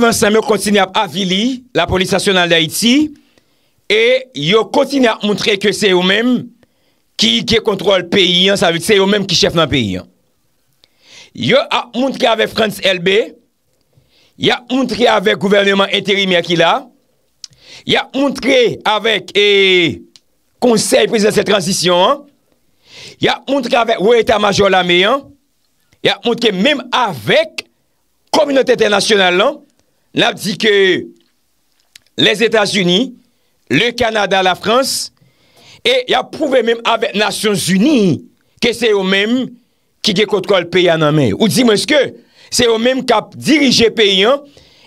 Vansame kontine ap avili la polisasyonan da iti e yo kontine ap moutre ke se ou men ki ki kontrol peyi an, sa vit se ou men ki chef nan peyi an yo ap moutre ave Frans LB yo ap moutre ave gouvernement intérim ya ki la yo ap moutre ave konsey prese se transisyon yo ap moutre ave ou etat major la men yo ap moutre meme ave kominote internasyonal an la di ke les Etats-Unis, le Kanada, la France, e ya pouve men avè Nasyons-Unis, ke se yo men ki ge kontrol peya nan men. Ou di men se ke, se yo men kap dirije peyan,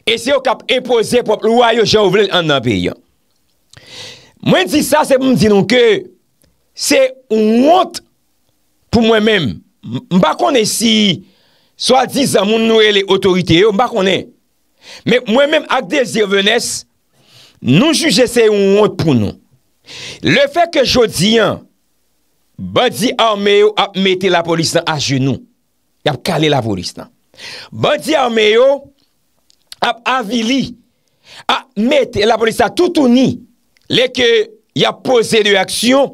e se yo kap epose pop louay yo jan ou vlel an nan peyan. Mwen di sa, se mwen di nou ke, se ou mwant pou mwen men, mba konen si, swa di zan moun nouye le otorite yo, mba konen, Men mwen men ak de zirvenes, nou juje se yon wot pou nou. Le fe ke jodi an, badi arme yo ap mette la polis nan a genou. Yap kale la polis nan. Badi arme yo, ap avili, ap mette la polis nan toutouni, leke yap pose reaksyon,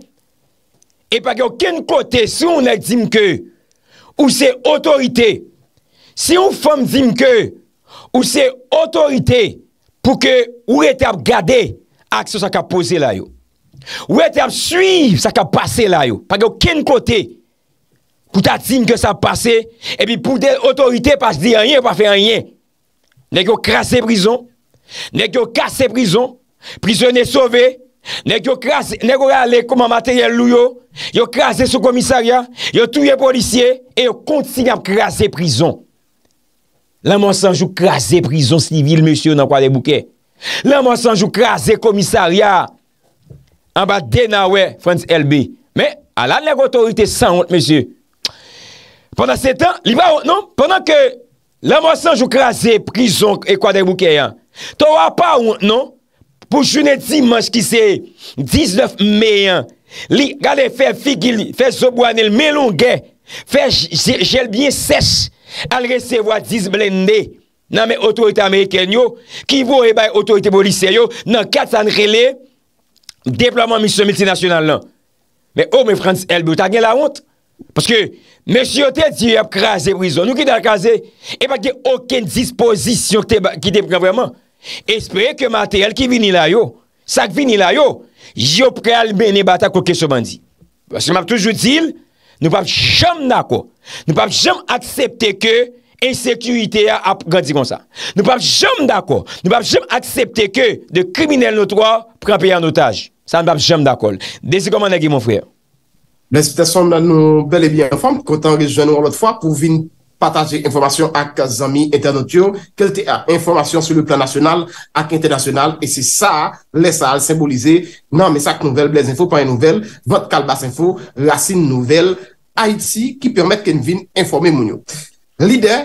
epak yo ken kote sou, ou se otorite, se ou fam zimke, Ou se otorite pou ke ou ete ap gade aksyo sa ka pose la yo. Ou ete ap suiv sa ka pase la yo. Pake ou ken kote pou ta tinke sa pase. Epi pou de otorite pa se di anye, pa fe anye. Nek yo kras se prison. Nek yo kras se prison. Prisoner sove. Nek yo kras, nek yo gale koman materyal lou yo. Yo kras se sou komisarya. Yo touye polisye. E yo konti ap kras se prison. La monsanj ou krasè prison sivil, monsye, ou nan kwa de bouke. La monsanj ou krasè komisarya, an ba dena we, Frans LB. Me, ala le gotorite san wot, monsye. Pendan se tan, li ba wot, non? Pendan ke la monsanj ou krasè prison e kwa de bouke, tou wap pa wot, non? Pou june dimans ki se 19 me, li gade fe figil, fe zobwane, me longe, fe jelbine sesh, al eh resevo oh, a dizblende nan men otorite Ameriken yo, ki vou e bay otorite bolise yo, nan katsan rele, deploman misyon multinasyonal nan. Me ome Frans Elbou, ta gen la hont? Paske, mesyo te di ap kaze prizon, nou ki da kaze, e pa gen oken dispozisyon ki depren vreman. Espere ke mater el ki vini la yo, sak vini la yo, yo pre al mene bata kou keso bandi. Basi map toujou dil, Nou pa jom d'akou. Nou pa jom aksepte ke ensekuitè a pradi kon sa. Nou pa jom d'akou. Nou pa jom aksepte ke de kriminelle notwa pranpeye an otaj. Sa nou pa jom d'akou. Desi kom an agi, mon frè. Lè se te som nan nou bel e biye inform kontan rejouan nou an lot fwa pou vin... Pataje informasyon ak zami etanotyo, kelte a informasyon sou le plan nasyonal ak entenasyonal. E se sa, lesa al simbolize nan mesak nouvel, blez info, panye nouvel, vant kal bas info, lasin nouvel, a iti ki permette ken vin informe mounyo. Lide,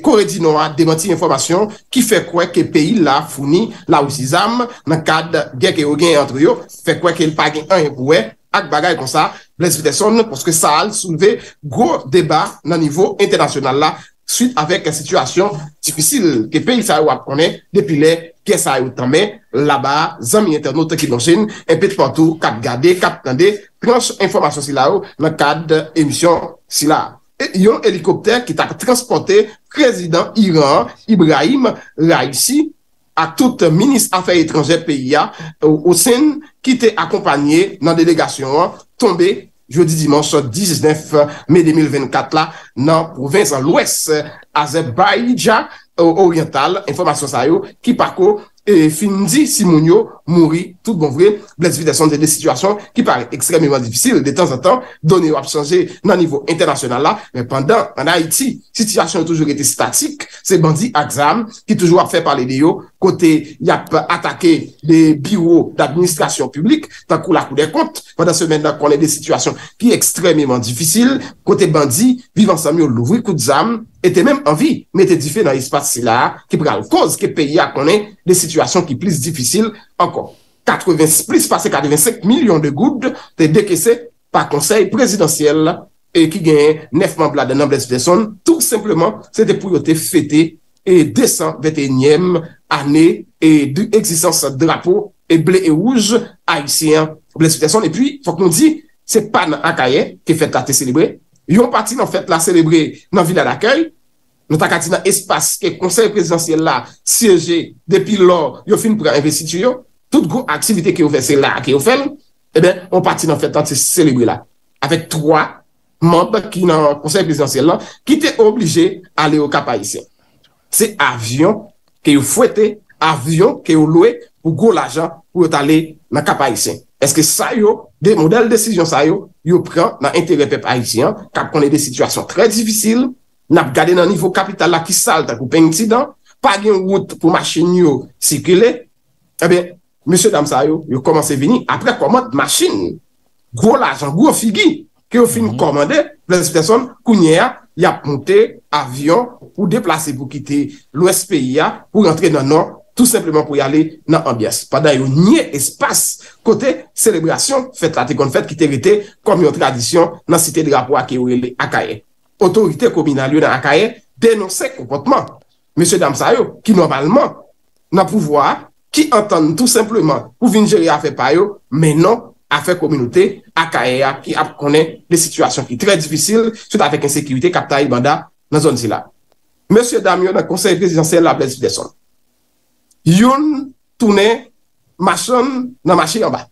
kore di nou a demanti informasyon ki fe kwe ke peyi la founi la ou si zam, nan kad gen gen ou gen entryo, fe kwe ke l pagen an ou we ak bagay konsa. Blazifite son nou pwoske sa al souleve gwo deba nan nivou internasyonal la suite avek a situasyon tipisil ke peyi sa wak konen depile ke sa wak tanme la ba zami internet nou te kinonshin e pet pantou kap gade, kap gande, prens informasyon sila ou nan kad emisyon sila. E yon helikopter ki tak transporte prezident Iran Ibrahim Raisi. a tout minis afer etranje PIA ou sen ki te akompanyen nan delegasyon tombe jodi-dimans 19 mei 2024 nan provinsan l'ouest Azerbaïdja oriental informasyon sa yo ki pako fin di si moun yo mouri tout bon vre bles vide son de de situasyon ki pare ekstremement difisyon de tan an tan doni yo ap chanje nan nivou internasyon la men pandan an Haiti situasyon yo toujou eti statik se bandi aksam ki toujou ap fè pale de yo kote y ap atake de biwo d'administrasyon publik, tan kou la kou de kont, kwa dan se men nan konen de situasyon ki ekstrememan difisil, kote bandi, vivan sa myo louvri kou d'zam, et te menm anvi, mette di fe nan ispat si la, ki pral koz ke pe ya konen de situasyon ki plis difisil, ankon, plis pase 85 milyon de goud, te deke se pa konsey presidansyel, e ki genye nefman bla de nan bles feson, tout sepleman se te pou yo te fete konen, e desan 21èm anè e du eksistans drapo e ble e rouj a isyen blè sute son. E pi, fòk nou di, se pa nan akaye ki fèt a te celebre, yon pati nan fèt la celebre nan vila d'akèl, nou ta kati nan espas ki konsey presidansyèl la siyeje depi lò yon fin prè investituyon, tout goun aktivite ki ou fèsèl la a ki ou fèl, e ben, yon pati nan fèt a te celebre la avèk 3 mand ki nan konsey presidansyèl la ki te oblijè a le okapa isyen. se avyon ke yo fwete, avyon ke yo loue pou gwo lajan pou yo tale na kap aisyen. Eske sa yo, de model desisyon sa yo, yo pren nan enterepep aisyen, kap konen de sitwasyon tre difícil, nap gade nan nivou kapital la ki sal ta koupen ti dan, pa gen wout pou machin yo sikile, ebe, msè dam sa yo, yo komanse vini, apre komant machin, gwo lajan, gwo figi, ke yo fin mhm. komande, ples person kounye a, Ya ponte avyon pou deplase pou kite lwes peya pou rentre nan nan tout sepleman pou yale nan ambias. Paday yo nye espas kote selebrasyon fet la te kon fet ki terite kom yo tradisyon nan site drapo ake ou ele akaye. Otorite ko bina lyo nan akaye denose kopotman. Mese damsa yo ki normalman nan pouvoa ki antan tout sepleman pou vinje li afe payo menon. afe kominoute a ka e a ki ap konen de situasyon ki tre difisil sot avek en sekwite kapta i banda nan zon zila. Monsie Damio nan konsey prezidansen la plezif deson. Yon toune mason nan mache yon ba.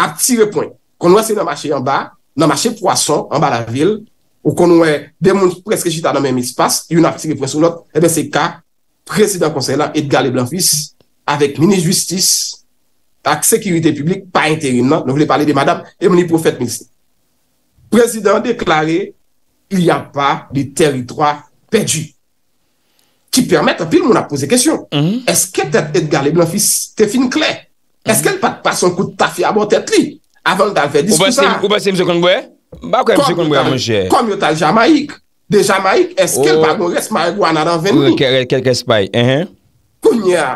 A ptirepon, konwe se nan mache yon ba, nan mache poason an ba la vil, ou konwe demoun eh preske jita nan menm espas, yon ap tirepon sou lot, ebe se ka prezidansen konselan Edgar Leblanfis avek mini justis tak sekirite publik pa interin nan, nou vle pale de madame, e mouni profet misi. Prezident deklare, il y a pa de teritroi pedu. Ki permette, pil moun ap pose kesyon, mm-hmm. eske tet Edgar Leblanc fi Stephen Clay? Mm-hmm. Eske el pat pason kou tafi a mou tet li? Avan l dan fe diskusa. Ou pase Mse Kongwe? Ba ou ka Mse Kongwe moun jè? Kom yo tal Jamaik? De Jamaik, eske el pa goun res ma e gwa nan an ven ni? Kèl kèl kèl spay. Koun ya.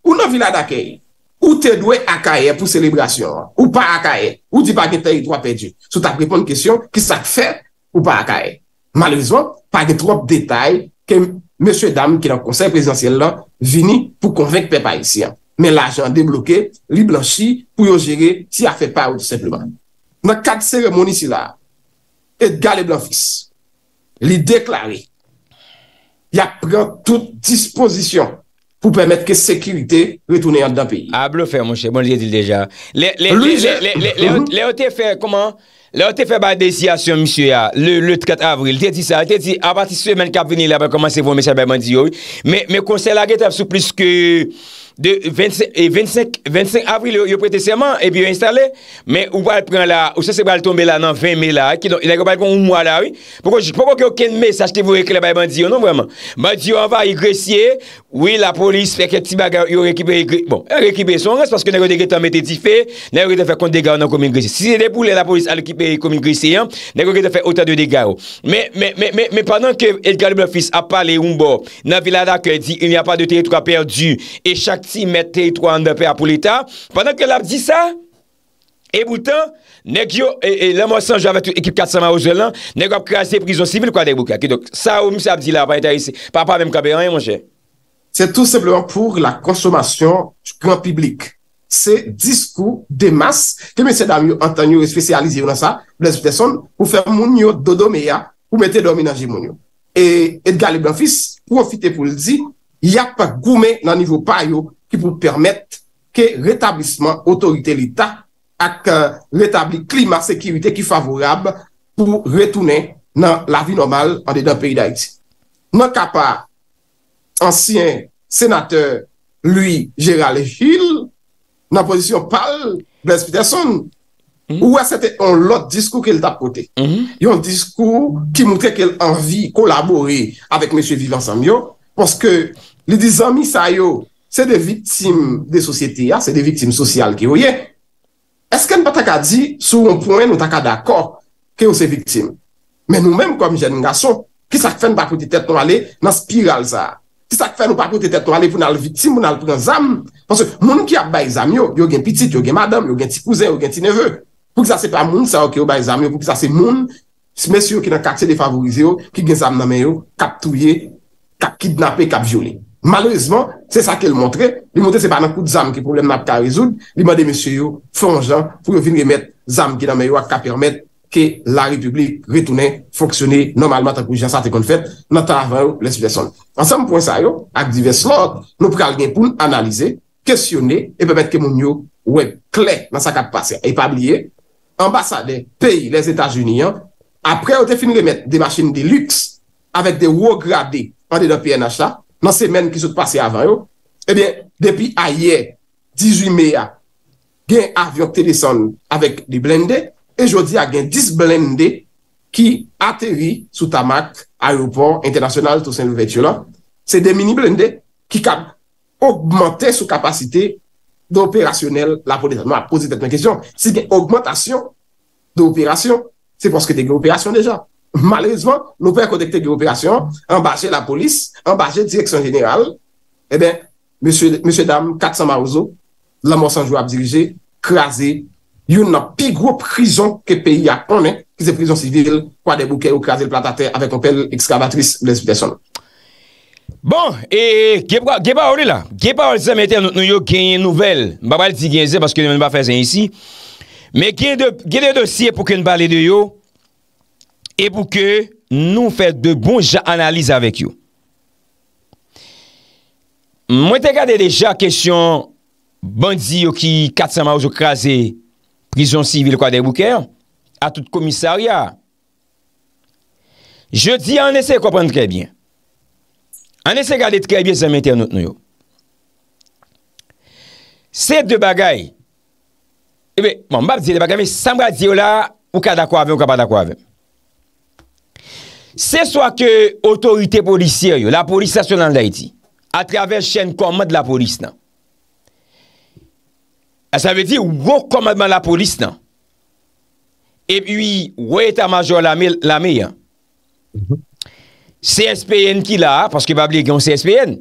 O nou vila da kèy? Ou te dwe akaye pou selebrasyon? Ou pa akaye? Ou di pa ge te yi dwa pedi? Sou ta pripon kesyon, ki sa k fe ou pa akaye? Malavizman, pa ge trop detay ke M. Dam, ki nan konsey prezidentiel la, vini pou konvek pe pa isi. Men l'ajan deblouke, li blanchi, pou yo jere ti a fe pa ou sepleman. Nan kat seremoni si la, et gale blanfis, li deklare, ya pren tout disposition pou pèmèt ke sèkuitè retounè an dan peyi. A blo fè moun chè, moun lè di lè dèjè. Lè o te fè, koman? Lè o te fè bèl desyasyon, moun chè ya, lè lè t'kèt avril, te di sa, a pati sè men kap vini lè, moun mè chè bèl moun di yoj, mè konsè lè gètèf sou plis kè 25 avril yo prete seman e bi yo instale, men ou se sebe al tombe la nan 20 me la, ekidon, yon akwa pal kon un mwa la, poukwa ki yo kenme, sachte vou rekli ba yon bandiyo, non vreman, bandiyo anva yon gresye, oui la polis, fek yon tiba gare, yon reklibe yon gresye, bon, yon reklibe yon son, anse paske yon akwa de gresye tamete di fe, yon akwa de fè kont de gare nan kom yon gresye, si se de poule la polis al ekipè yon kom yon gresye yon, yon akwa de fè ota de gare, si mette yi tro an depe apou lita. Pendan ke la ap di sa, e boutan, nek yo, e lè mò sanj avè tou ekip 400 mè ou zèl nan, nek wap krasi se prison sivil kwa dek bou kak. Sa ou mè sa ap di la, pa pa mèm kabe an yon mò jè. Se tout sepleman pou la konsomasyon chkwen piblik, se diskou de mas, ke mè se dam yon an tan yon espesyalize yon an sa, mè se pteson, pou fè moun yon dodo mè ya, pou mè te dominaji moun yon. Et Edgar le Grand Fils, pou an fite pou l'di, yak pa ki pou permette ke retablisman otorite li ta ak euh, retabli klima sekirite ki favorab pou retounen nan la vi normal an de dan peyi da iti. Nan kapa ansyen senate lui Gérald Hill, nan pozisyon pal Blaise Peterson, ou asete an lot diskou ke li tapote. Mm-hmm. Yon diskou ki moutre ke li anvi kolabori avek M. Vilan Samyo, poske li dizan mi sayo Se de vitim de sosyete ya, se de vitim sosyal ki yo ye. Esken pa tak a di, sou ou pouen ou tak a d'akor ki yo se vitim. Men nou menm kom jen nga son, ki sak fen pa pou te tet nou ale nan spiral sa. Ki sak fen ou pa pou te tet nou ale pou nan al vitim, pou nan al prezam. Ponsen, moun ki ap bay zam yo, yo gen pitit, yo gen madam, yo gen ti pouzen, yo gen ti neve. Pou ki sa se pa moun sa yo ki yo bay zam yo, pou ki sa se moun, se mes yo ki nan katele favorize yo, ki gen zam nan men yo, kap touye, kap kidnape, kap viole. malouzman, se sa ke l montre, li montre se pa nan kout zam ki problem nan ap ka rezoun, li mwade msye yo fonjan pou yo vin remet zam ki nan meyo ak ka permet ke la republik retounen fonksyone normalman tan pou jansate konfet nan taravè ou les pleson. Ansem pwen sa yo, ak di vez lor, nou pral gen pou nan analize, kesyone, e pebet ke moun yo web kle nan sa kap pase, e pabliye, ambasade peyi les Etats-Unis, apre ou te fin remet de machine de luxe, avèk de wog rade, an de do pn achat, nan semen ki soute pase avan yo, ebyen, eh depi ayer, 18 meya, gen avyon tè deson avèk di blendè, e jodi a gen 10 blendè ki atèri sou tamak aropon internasyonal to sen vekjola, se de mini blendè ki kap augmente sou kapasite d'opérationnel la pou desan. Mwa posi tèkman kèsyon, se gen augmentation d'opération, se pwanske te gen opération deja. malerizman, nou pe a kodekte de operasyon, ambache la polis, ambache direksyon general, e ben, M. Dam, Kat Samarouzo, la monsanjou ap dirije, krasi, yon nan pi gro prizon ke peyi a konen, ki se prizon sivil, kwa debouke ou krasi l platate, avek opel ekskabatris blenspitesyon. Bon, e, ge pa ori la, ge pa ori sa meten nou yo genye nouvel, mba pal ti genze, paske mwen pa fezen yisi, me genye dosye pou ken bali de yo, E pou ke nou fè de bon jan analize avèk yo. Mwen te gade deja kèsyon bandi yo ki 400 ma eh bon, ou jok krasè prison sivil kwa de boukè an. A tout komissarya. Je di an esè kòpènd kè bien. An esè gade kè bien zèmè tè an nou yo. Sè de bagay. Ebe, mwen mbap di de bagay, mwen samra di yo la ou ka da kwa avèm ou ka pa da kwa avèm. Se swa ke otorite polisiye yo, la polisi sasyonan la eti, a traver chen komad la polisi nan. A sa ve ti, wou komadman la polisi nan. E pi, wou etan majo la meyan. CSPN ki la, paske pa blek yon CSPN,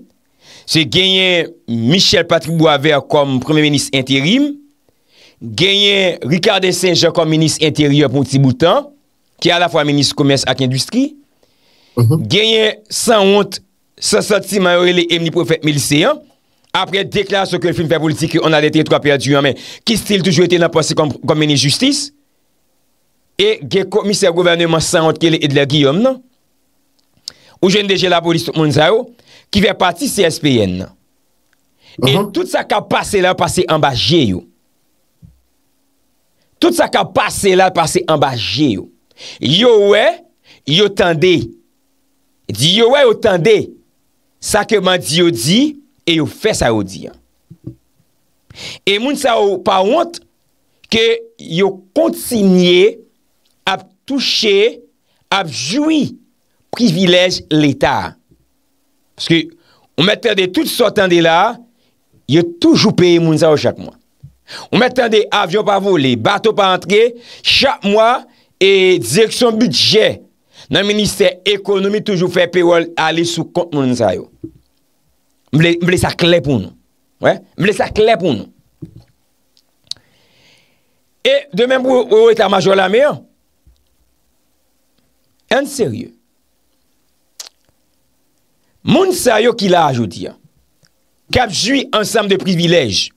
se genyen Michel Patric Bouaver kom premi menis enterim, genyen Ricard de Saint-Jean kom menis enteriyon pou ti boutan, ki a la fwa menis koumes ak industri, Mhm. genyen sa ont sa sati mayore li emni profet milise apre dekla soke film pe politik ki on a dete etro a perdi ki stil toujou ete nan pase kom meni justis e ge komise governement sa ont ke li edle Guillaume nan ou jen deje la polis moun za ou ki ve pati CSPN nan e mhm. tout sa ka pase la pase amba je yo tout sa ka pase la pase amba je yo yo we yo tende Di yo wè yo tende sa keman di yo di, e yo fè sa yo di. E moun sa yo pa want, ke yo kontinye ap touche, ap joui privilej l'Etat. Pskè, ou mè tende tout sa tende la, yo toujou peye moun sa yo chak mwa. Ou mè tende avyon pa voulé, bato pa antre, chak mwa, e direksyon budget, nan minister ekonomi toujou fè pè wol alè sou kont moun sa yo. Mwen lè sa kle pou nou. Mwen lè sa kle pou nou. Et demèm pou ou et la major la mè an, en sè rye, moun sa yo ki la ajouti an, kapjoui ansam de privilèj,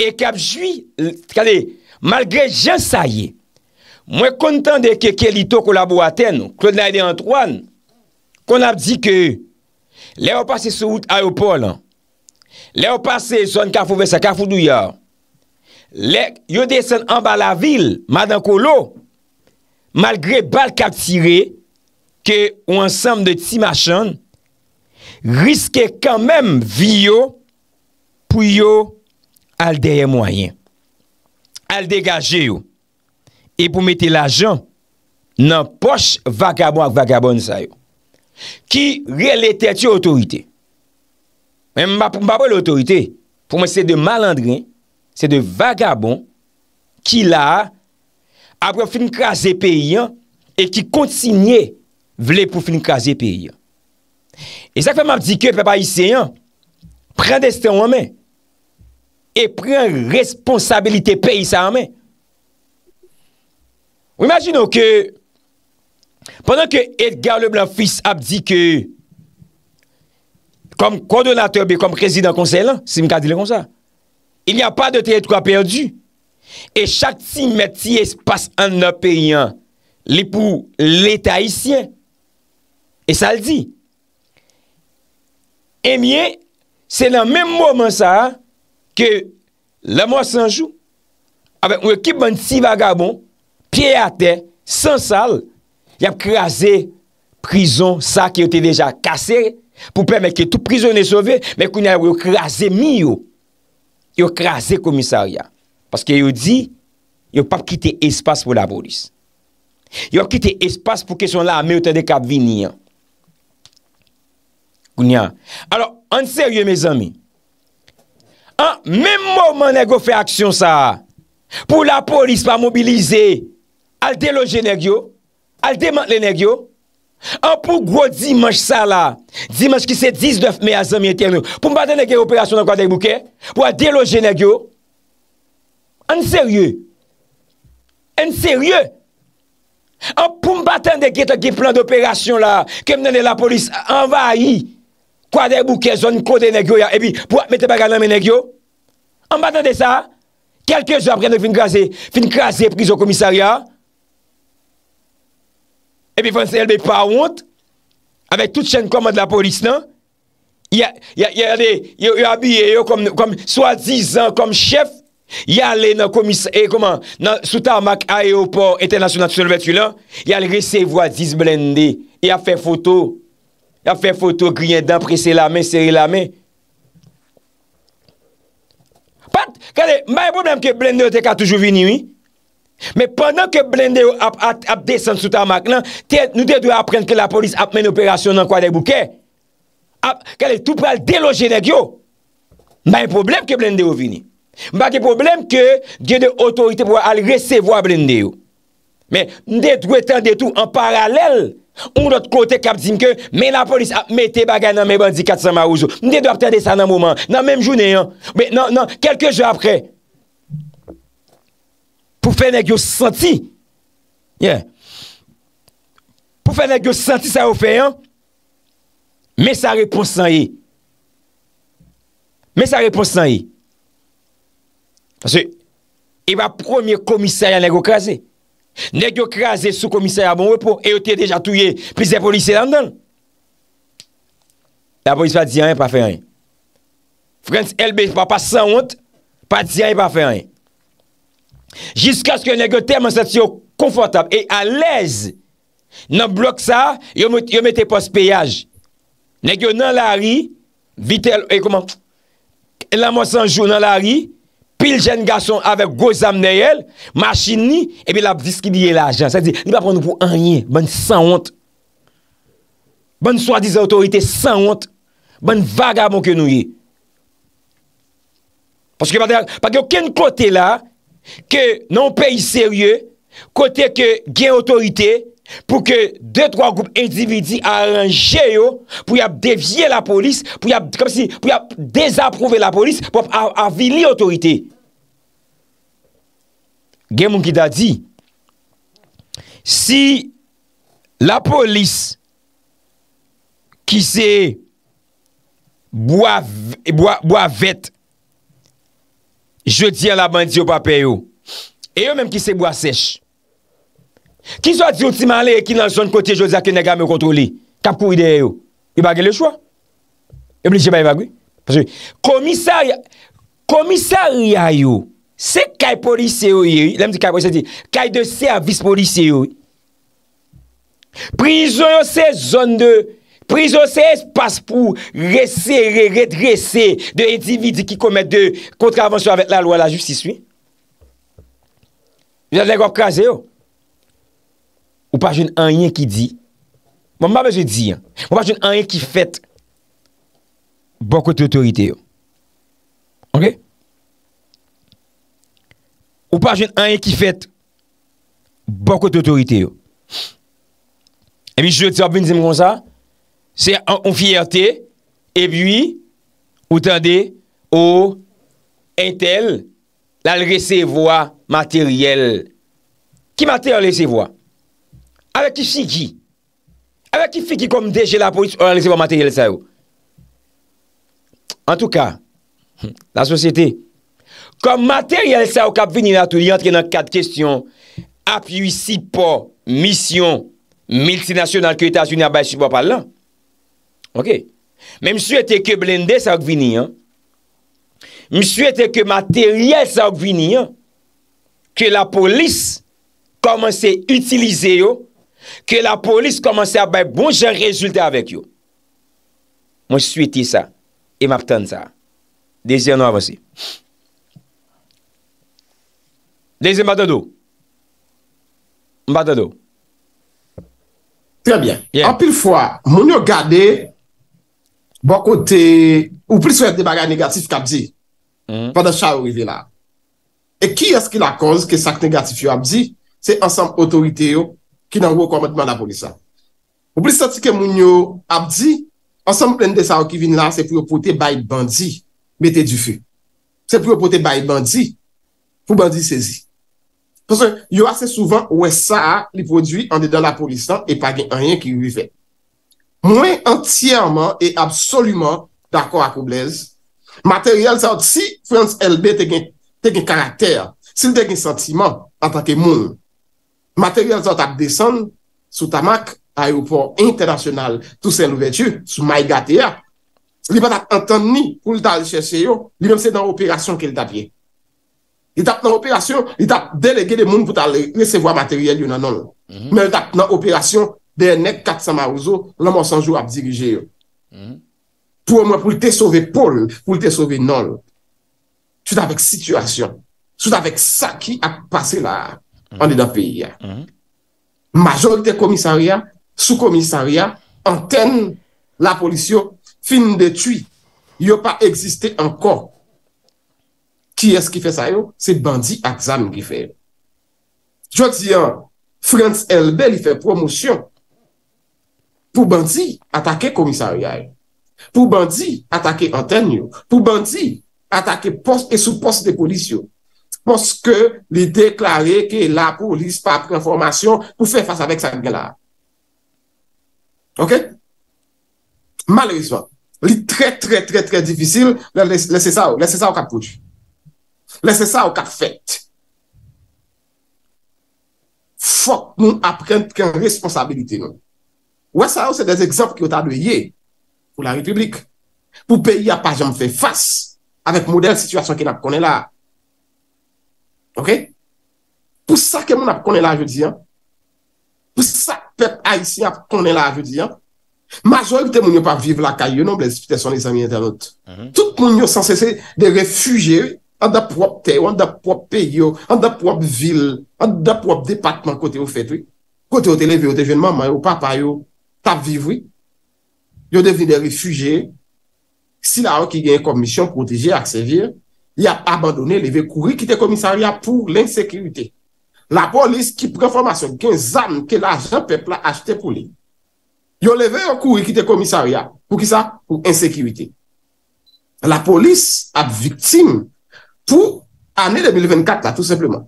et kapjoui, malgré jen sa yè, Mwen kontan de ke ke lito kolabo aten, Claude Nadey Antoine, kon ap di ke, le ou pase sou ou a yo pol, le ou pase sou an kafou ve sa kafou dou ya, le yo desen an ba la vil, madan ko lo, malgre bal kaptire, ke ou ansam de ti machan, riske kanmem vi yo, pou yo al deye mwayen, al degaje yo. E pou mette la jan nan poche vagabon ak vagabon sa yo. Ki relete ti otorite. Men mba pou mba pou l'otorite. Pou mwen se de malandrin, se de vagabon, ki la apre fin krasi peyi an, e ki kontinye vle pou fin krasi peyi an. E sak fèm ap di kè, pè pa yi se yan, pren destan wè men, e pren responsabilite peyi sa wè men, Ou imagine ou ke Pendan ke Edgar le Blanc fils ap di ke Kom kondonateur be kom prezident konsey lan Si m ka di le konsey Il y a pa de teletroya perdi E chak ti metye se passe an apenyan Li pou l'e taïsien E sa l di E miye Se nan menmouman sa Ke La mwa sanjou Ape mwen kip mwen ti vagabon jè ate, san sal, y ap krasè prizon sa ki yo te deja kase, pou pèmèkè tou prizonè sove, mèkounè yo krasè mi yo, yo krasè komissaryan. Paske yo di, yo pa kite espas pou la polis. Yo kite espas pou kèson la mè yo te dek ap vini yon. Gounè. Alors, an seryè mè zami, an mèm mòman nè go fè aksyon sa, pou la polis pa mobilize, al deloje nè gyo, al demant lè nè gyo, an pou gwo dimanj sa la, dimanj ki se 19 me a zan mi eten yo, pou mbaten nè gyo operasyon nan kwa der mouke, pou al deloje nè gyo, an seryè, an seryè, an pou mbaten nè gyo te gye plan d'operasyon la, ke mnenè la polis anva a yi, kwa der mouke zon kwa der nè gyo ya, e bi pou ak mette baga nan mè nè gyo, an batan de sa, kelke zon apren de fin krasè, fin krasè prizo komisaryan, epi fon se elbe pa wont, avek tout chen komand la polis nan, ya, ya, ya de, yo abye yo kom, kom, swa dizan kom chef, ya le nan komis, e eh, koman, nan Soutamak, Ayopor, Etenasyonat, Solvetu lan, ya le resevo non? a diz Blende, ya fe foto, ya fe foto kriye dan, presse la men, seri la men. Pat, kade, mba e problem ke Blende te ka toujou vini, wii? Men penan ke blende yo ap desen suta mak lan, nou dey dwe ap pren ke la polis ap men operasyon nan kwa dey bouke. Kale tou pral deloje dey gyo. Mba yon problem ke blende yo vini. Mba yon problem ke gyo dey otorite pou al resevo a blende yo. Men nou dey dwe ten dey tou an paralel. Un lot kote kap zin ke men la polis ap mette bagay nan men bandi 400 marouzo. Nou dey dwe ap ten dey sa nan mouman. Nan menm jounen yon. Men nan nan, kelke jo ap pren. pou fè nè gyo santi, pou fè nè gyo santi sa ou fè yon, mè sa reponsan yi, mè sa reponsan yi, fòsè, e ba promye komisè yon nè gyo krasè, nè gyo krasè sou komisè bon yon, mè pou e ote deja touye, pi zè polise yon nan nan, la polise pa di yon, pa fè yon, fòsè elbe pa pa san ont, pa di yon, pa fè yon, Jiska skyo negyo termansat yo konfortab, e alèz, nan blok sa, yo metè post peyaj. Negyo nan la ri, vite, e komant, lan mwosan jou nan la ri, pil jen gason avèk goz amneyèl, machini, e bi la viskibiye la jan. Sa di, ni pa pran nou pou anye, ban san ont. Ban swa diz autorite, san ont, ban vagabon ke nou ye. Paske yo ken kote la, ke nan peyi serye kote ke gen otorite pou ke 2-3 goup endividi aranje yo pou yap devye la polis pou yap desaprove la polis pou ap avili otorite gen moun ki da di si la polis ki se boavet boavet Je ti an la bandi yo pape yo. E yo menm ki se bo a sech. Ki so a di otimale e ki nan son kote je di a ken nega me kontroli. Kap kou ide yo. Ibagi le chwa. Eble je bayi bagwi. Komisariya yo. Se kaj polise yo. Lem di kaj polise di. Kaj de servis polise yo. Prizon yo se zon de... Prizo se espas pou reserre, redreser de individu ki komet de kontravanso avet la lwa la jufsis mi? Vi ad legok kaze yo? Ou pa jen anyen ki di? Mwen mame se di, ou pa jen anyen ki fet bokot otorite yo? Ok? Ou pa jen anyen ki fet bokot otorite yo? E mi jote se obi nizem kon sa? Se yon fiyerte, ebwi, ou tande, ou entel, lalre se voa materyel. Ki materyel lese voa? Ale ki figi? Ale ki figi kom deje la politi ou lalre se voa materyel sa yo? En tou ka, la sosyete, kom materyel sa yo kap vini natou li antre nan kat kestyon, ap yu si po, misyon, milsi nasyonal ki etas yon abay si po palan, Ok. Men mswe te ke blendè sa ak vini an. Mswe te ke materyè sa ak vini an. Ke la polis komanse utilize yo. Ke la polis komanse a bay bon jen rezultat avèk yo. Mwen sweeti sa. E mapten sa. Dezi an wavansi. Dezi mbato do. Mbato do. Trè bien. Anpil fwa, moun yo gade... bon kote, ou plis wèf de bagay negatif k ap di, fwa da chal wèvè la. E ki aske la koz ke sak negatif yo ap di, se ansam otorite yo ki nan wò komatman la polisan. Ou plis sati ke moun yo ap di, ansam plen de sa wèvè ki vin la, se pou yo pote bay bandi, mette di fè. Se pou yo pote bay bandi, pou bandi sezi. Ponsen, yo asè souvan wè sa a li prodwi an de dan la polisan e pa gen anyen ki wèvè. Mwen entyèrman e absolutman dakon akoublez. Materyèl zout si Frans LB te gen karakter, se le te gen sentiman an tanke moun. Materyèl zout ap desen sou Tamak, aéroport internasyonal, tout sè l'ouverture, sou Maygatia. Li pa tap enten ni pou l'alise se yo, li mèm se nan operasyon ke l'il tap ye. Li tap nan operasyon, li tap delege de moun pou tal lesevwa materyèl yon anon. Men tap nan operasyon Dè nè katsa marouzo, lò mò sanjou ap dirije yo. Hmm. Pou l te sove Pol, pou l te sove Nol. Sout avèk situasyon. Sout avèk sa ki ap pase la. Anè da peyi ya. Majol te komisaria, sou komisaria, anten, la polisyon, fin de twi. Yo pa egziste anko. Ki es ki fè sa yo? Se bandi aksam ki fè yo. Jò diyan, France LB li fè promosyon. pou bandi atake komisaryay, pou bandi atake antenyo, pou bandi atake post e sou post de polisyon, monske li deklare ke la polis pa pre-informasyon pou fe fasa vek sa gen la. Ok? Maleriswa, li tre tre tre tre dificil lese sa ou kap kouj. Lese sa ou kap fet. Fok moun apren kren responsabilite moun. Ouè sa ou se dez ekzamp ki ou ta dweye pou la republik pou peyi apajan fe fass avèk model situasyon ki nap konen la. Ok? Pou sa ke moun ap konen la, je di an. Pou sa pep a yisi ap konen la, je di an. Majo yote moun yo pa vive la kay yo, non bles, pite son lisa mi internet. Mm-hmm. Tout moun yo san se se de refugye an da prop te, an da prop peyo, an da prop vil, an da prop departman kote ou fet. Kote ou te leve, ou te jenman, ou pa pa yo. ap vivri, yo devine refugee, si la an ki gen komisyon protije aksevir, li ap abandone, li ve kouri kite komisyaria pou l'insekirite. La polis ki preformasyon ken zan ke la jan pepla achete pou li. Yo le ve kouri kite komisyaria pou kisa pou insekirite. La polis ap viktim pou ane 2024 la tout sepleman.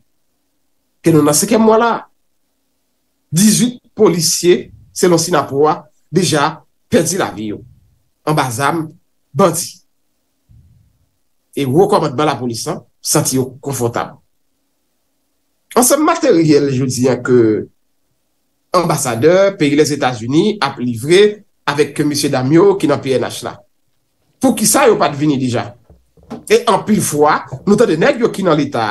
Ke nou na seke mwa la 18 polisye Se lonsi na pouwa, deja, perdi la viyo. An ba zam, bandi. E wou komat ban la polisan, santi yo konfotab. An se materyel, joun diyan, ke ambasadeur peyi les Etats-Unis ap livre avek kemise Damyo ki nan PNH la. Pou ki sa yo pat vini deja. E an pi fwa, nou ta de neg yo ki nan lita.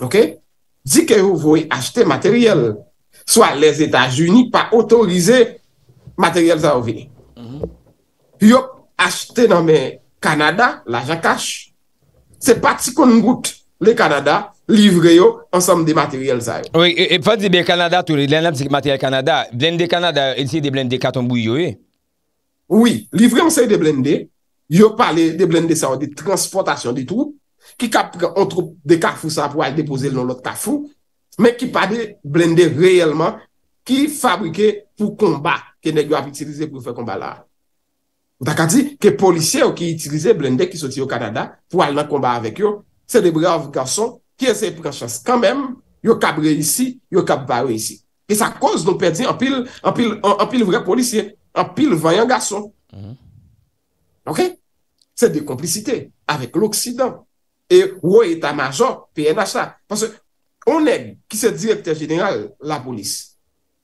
Di ke yo vouye achete materyel. Swa les Etat-Unis pa otorize materyels a mhm. yo vini. Yo achete nan men Kanada la jakache. Se pati kon gout le Kanada, livre yo ansam de materyels a yo. Oui, e fadze be Kanada, tou le lenlantik materyels Kanada, blende Kanada else de blende katon bou yo e? Oui, livre yon se de blende, yo pale de blende sa yo de transportasyon di trou, ki kapre an trou de kafou sa pou a depoze loun lot kafou, men ki pa de blende reyelman ki fabrike pou komba ke neg yo ap itilize pou fè komba la. Ou ta ka di ke policye ou ki itilize blende ki soti yo Kanada pou al nan komba avèk yo, se de brev garson ki ese prechans kanmèm, yo kabre isi, yo kab bare isi. E sa koz nou pe di an pil vre policye, an pil vanyan garson. Mhm. Ok? Se de komplicite avèk l'Oksidan e woy eta majon PNHA, panse... Onèk ki se direkter genyal la polis.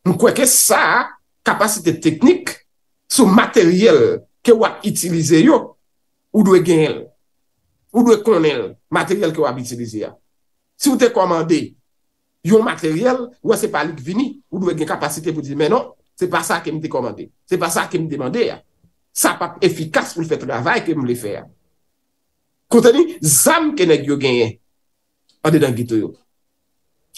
Nou kweke sa kapasite teknik sou materyel ke wap itilize yo ou dwe genyel, ou dwe konel materyel ke wap itilize ya. Si ou te komande yon materyel, wase palik vini, ou dwe genyel kapasite pou di menon, se pa sa ke mi te komande. Se pa sa ke mi demande ya. Sa pa efikas pou l'fètr d'avay ke mou lè fè ya. Kote di, zam ke neg yo genyel an de dan gito yo.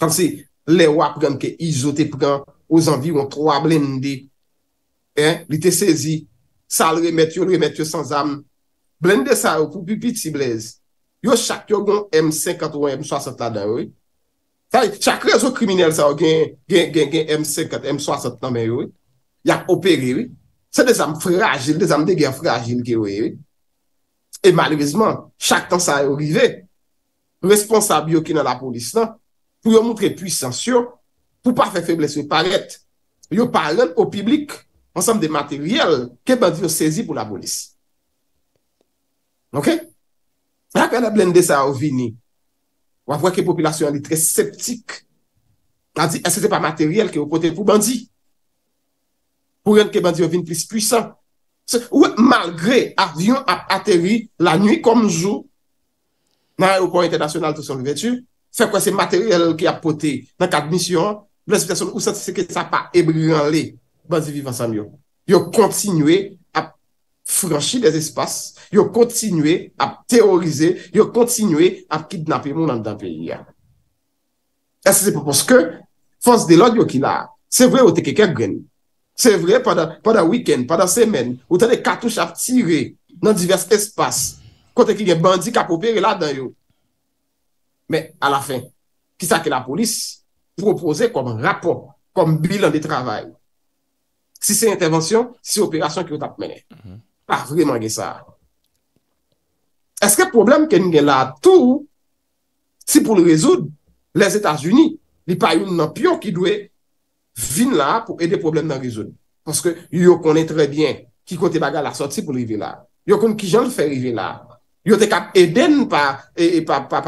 Kansi lewa pou gen ke izote pou gen ou zanvi ou an tro a blendi. Li te sezi. Salre met yo, remet yo san zam. Blende sa yo pou pipi tiblez. Yo chak yo gen M50 ou M60 la da yo. Chak rezo kriminel sa yo gen M50, M60 la da yo. Yak operi yo. Se de zam fragil, de zam de gen fragil ki yo yo. E malouizman, chak tan sa yo rive. Responsab yo ki nan la polis la. pou yon moun pre pwisansyon, pou pa fe febles yon paret, yon pale lèl ou piblik, ansanm de materyèl ke bandi yon sezi pou la bolis. Ok? Ak an a blende sa ou vini, wap wak e popilasyon li tre septik, ta di, eske se pa materyèl ke ou pote pou bandi, pou yon ke bandi yon vini pwis pwisan, ou malgre avyon ap ateri la nwi komjou, nan yon konwite nasyonal tou son vwetu, Fèk wè se materyèl ki ap pote nan ka admisyon, wè se se son ou sa se seke sa pa ebrilran li. Banzi vivansam yo. Yo kontinwe ap franshi des espas, yo kontinwe ap teorize, yo kontinwe ap kidnapè moun nan da peyi ya. E se se propos ke, fons de lòd yo ki la, se vre ou teke ke gren, se vre padan wiken, padan semen, ou te de katouche ap tire nan divers espas, konten ki gen bandi kapopere la dan yo. A la fin, ki sa ke la polis Propose kom rapor Kom bilan de travay Si se intervensyon, si se operasyon Ki ou tap mene A, vreman ge sa Eske problem ke nge la tou Si pou le rezoud Les Etats-Unis, li pa yon nan pyo Ki dwe vin la Po e de problem nan rezoud Paske yo konen tre bien ki kote baga la sot Si pou le rive la Yo konen ki jan le fe rive la yo te kap Eden pa e, e,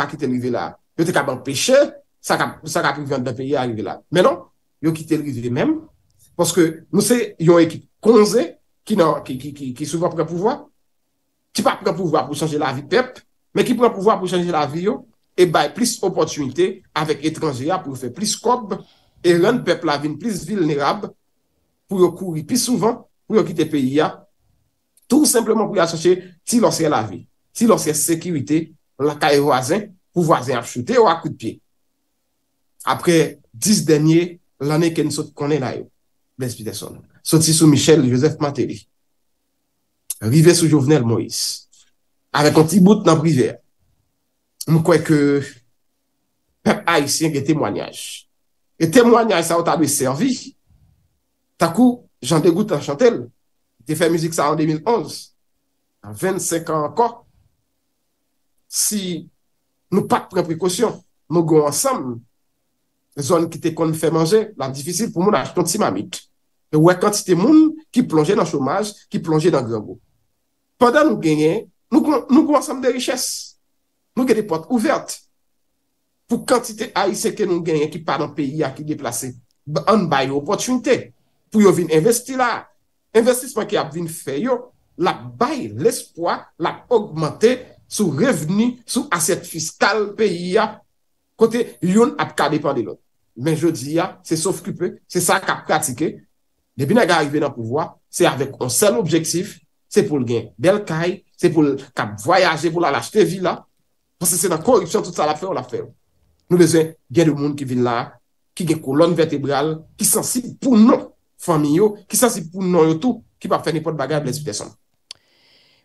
ki te rive la. Yo te kap an peche, sa ka pou ven da peye a rive la. Menon, yo ki te rive di menm, pwoske nou se yon ekip konze, ki souvan pre pouvoa, ti pa pre pouvoa pou chanje la vi pep, men ki pre pouvoa pou chanje la vi yo, e bay plis opotunite, avek etranje ya pou fe plis kob, e ren pep la vin plis vil nerab, pou yo kouri pi souvan, pou yo ki te peye ya, tout simplement pou yo asosye ti lanse la vi. Ti loske sekirite, la ka e wazen, pou wazen a chute ou a kout piye. Apre, dis denye, lane ken sot konen la yo. Bespide son. Sot si sou Michel Joseph Mateli. Rive sou Jovenel Moïse. Awe konti bout nan priver. Mou kwe ke pep a yisi yon ge temwanyaj. E temwanyaj sa wot a lwe servi. Takou, jante goutan chantel. Te fè müzik sa an 2011. An 25 an anko. si nou pak pre prekosyon, nou gwen ansam, zon ki te kon fè manje, lan difisil pou moun laj konti ma mit. E wè kantite moun ki plonje nan chomaj, ki plonje nan grangou. Padan nou genyen, nou gwen ansam de riches. Nou genye pot ouvert. Pou kantite aise ke nou genyen ki pa nan peyi a ki deplase, an baye opotjunte. Pou yo vin investi la. Investisman ki ap vin fè yo, la baye l'espoi, la augmente sou reveni, sou aset fiskal peyi ya, kote yon ap ka depande lot. Men je di ya, se sof kupe, se sa ka pratike, debi na ga arrive nan pouvoa, se avek an sel objektif, se pou gen bel kay, se pou ka voyaje, pou la lache te vi la, pase se nan koripsyon tout sa la fe ou la fe ou. Nou dezen, gen de moun ki vin la, ki gen kolon vertebral, ki sensib pou nou, fami yo, ki sensib pou nou yo tou, ki pa fe nipot bagay blespe son.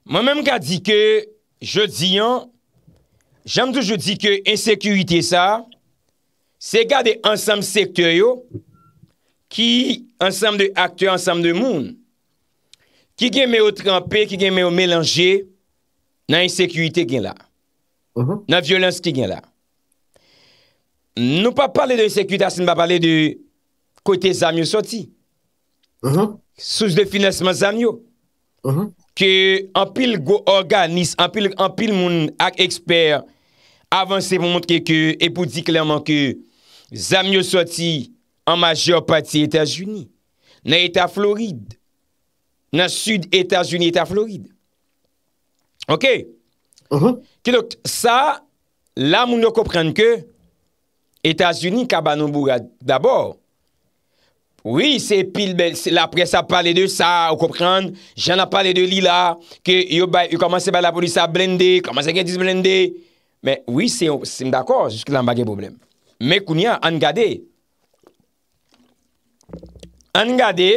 Mwen menm ka di ke, Je diyon, janm toujou di ke insekuité sa, se gade ansam sektoryo, ki ansam de akte ansam de moun, ki gen me ou trampè, ki gen me ou melanjè nan insekuité gen mm-hmm. la, nan violens ki gen la. Nou pa pale de insekuité asin pa pale de kote zamyon soti. Uh-huh. Mm-hmm. Sous de financement zamyon. Uh-huh. Mm-hmm. Ke anpil go organis, anpil moun ak eksper avanse moun moun ke ke epou di klerman ke zami yo soti anmajor pati Etat-Juni, nan Etat-Floride, nan sud Etat-Juni, Etat-Floride. Ok? Uh-huh. Kedok, sa, la moun yo kopren ke Etat-Juni kabanon boga dabor. Oui, se pil bel, la pres a pale de sa, ou komprende, jen a pale de li la, ke yo ba, yo komanse pa la polisa blendé, komanse gen disblendé, men, oui, se mdakor, jiske lan bagen problem. Men koun ya, an gade, an gade,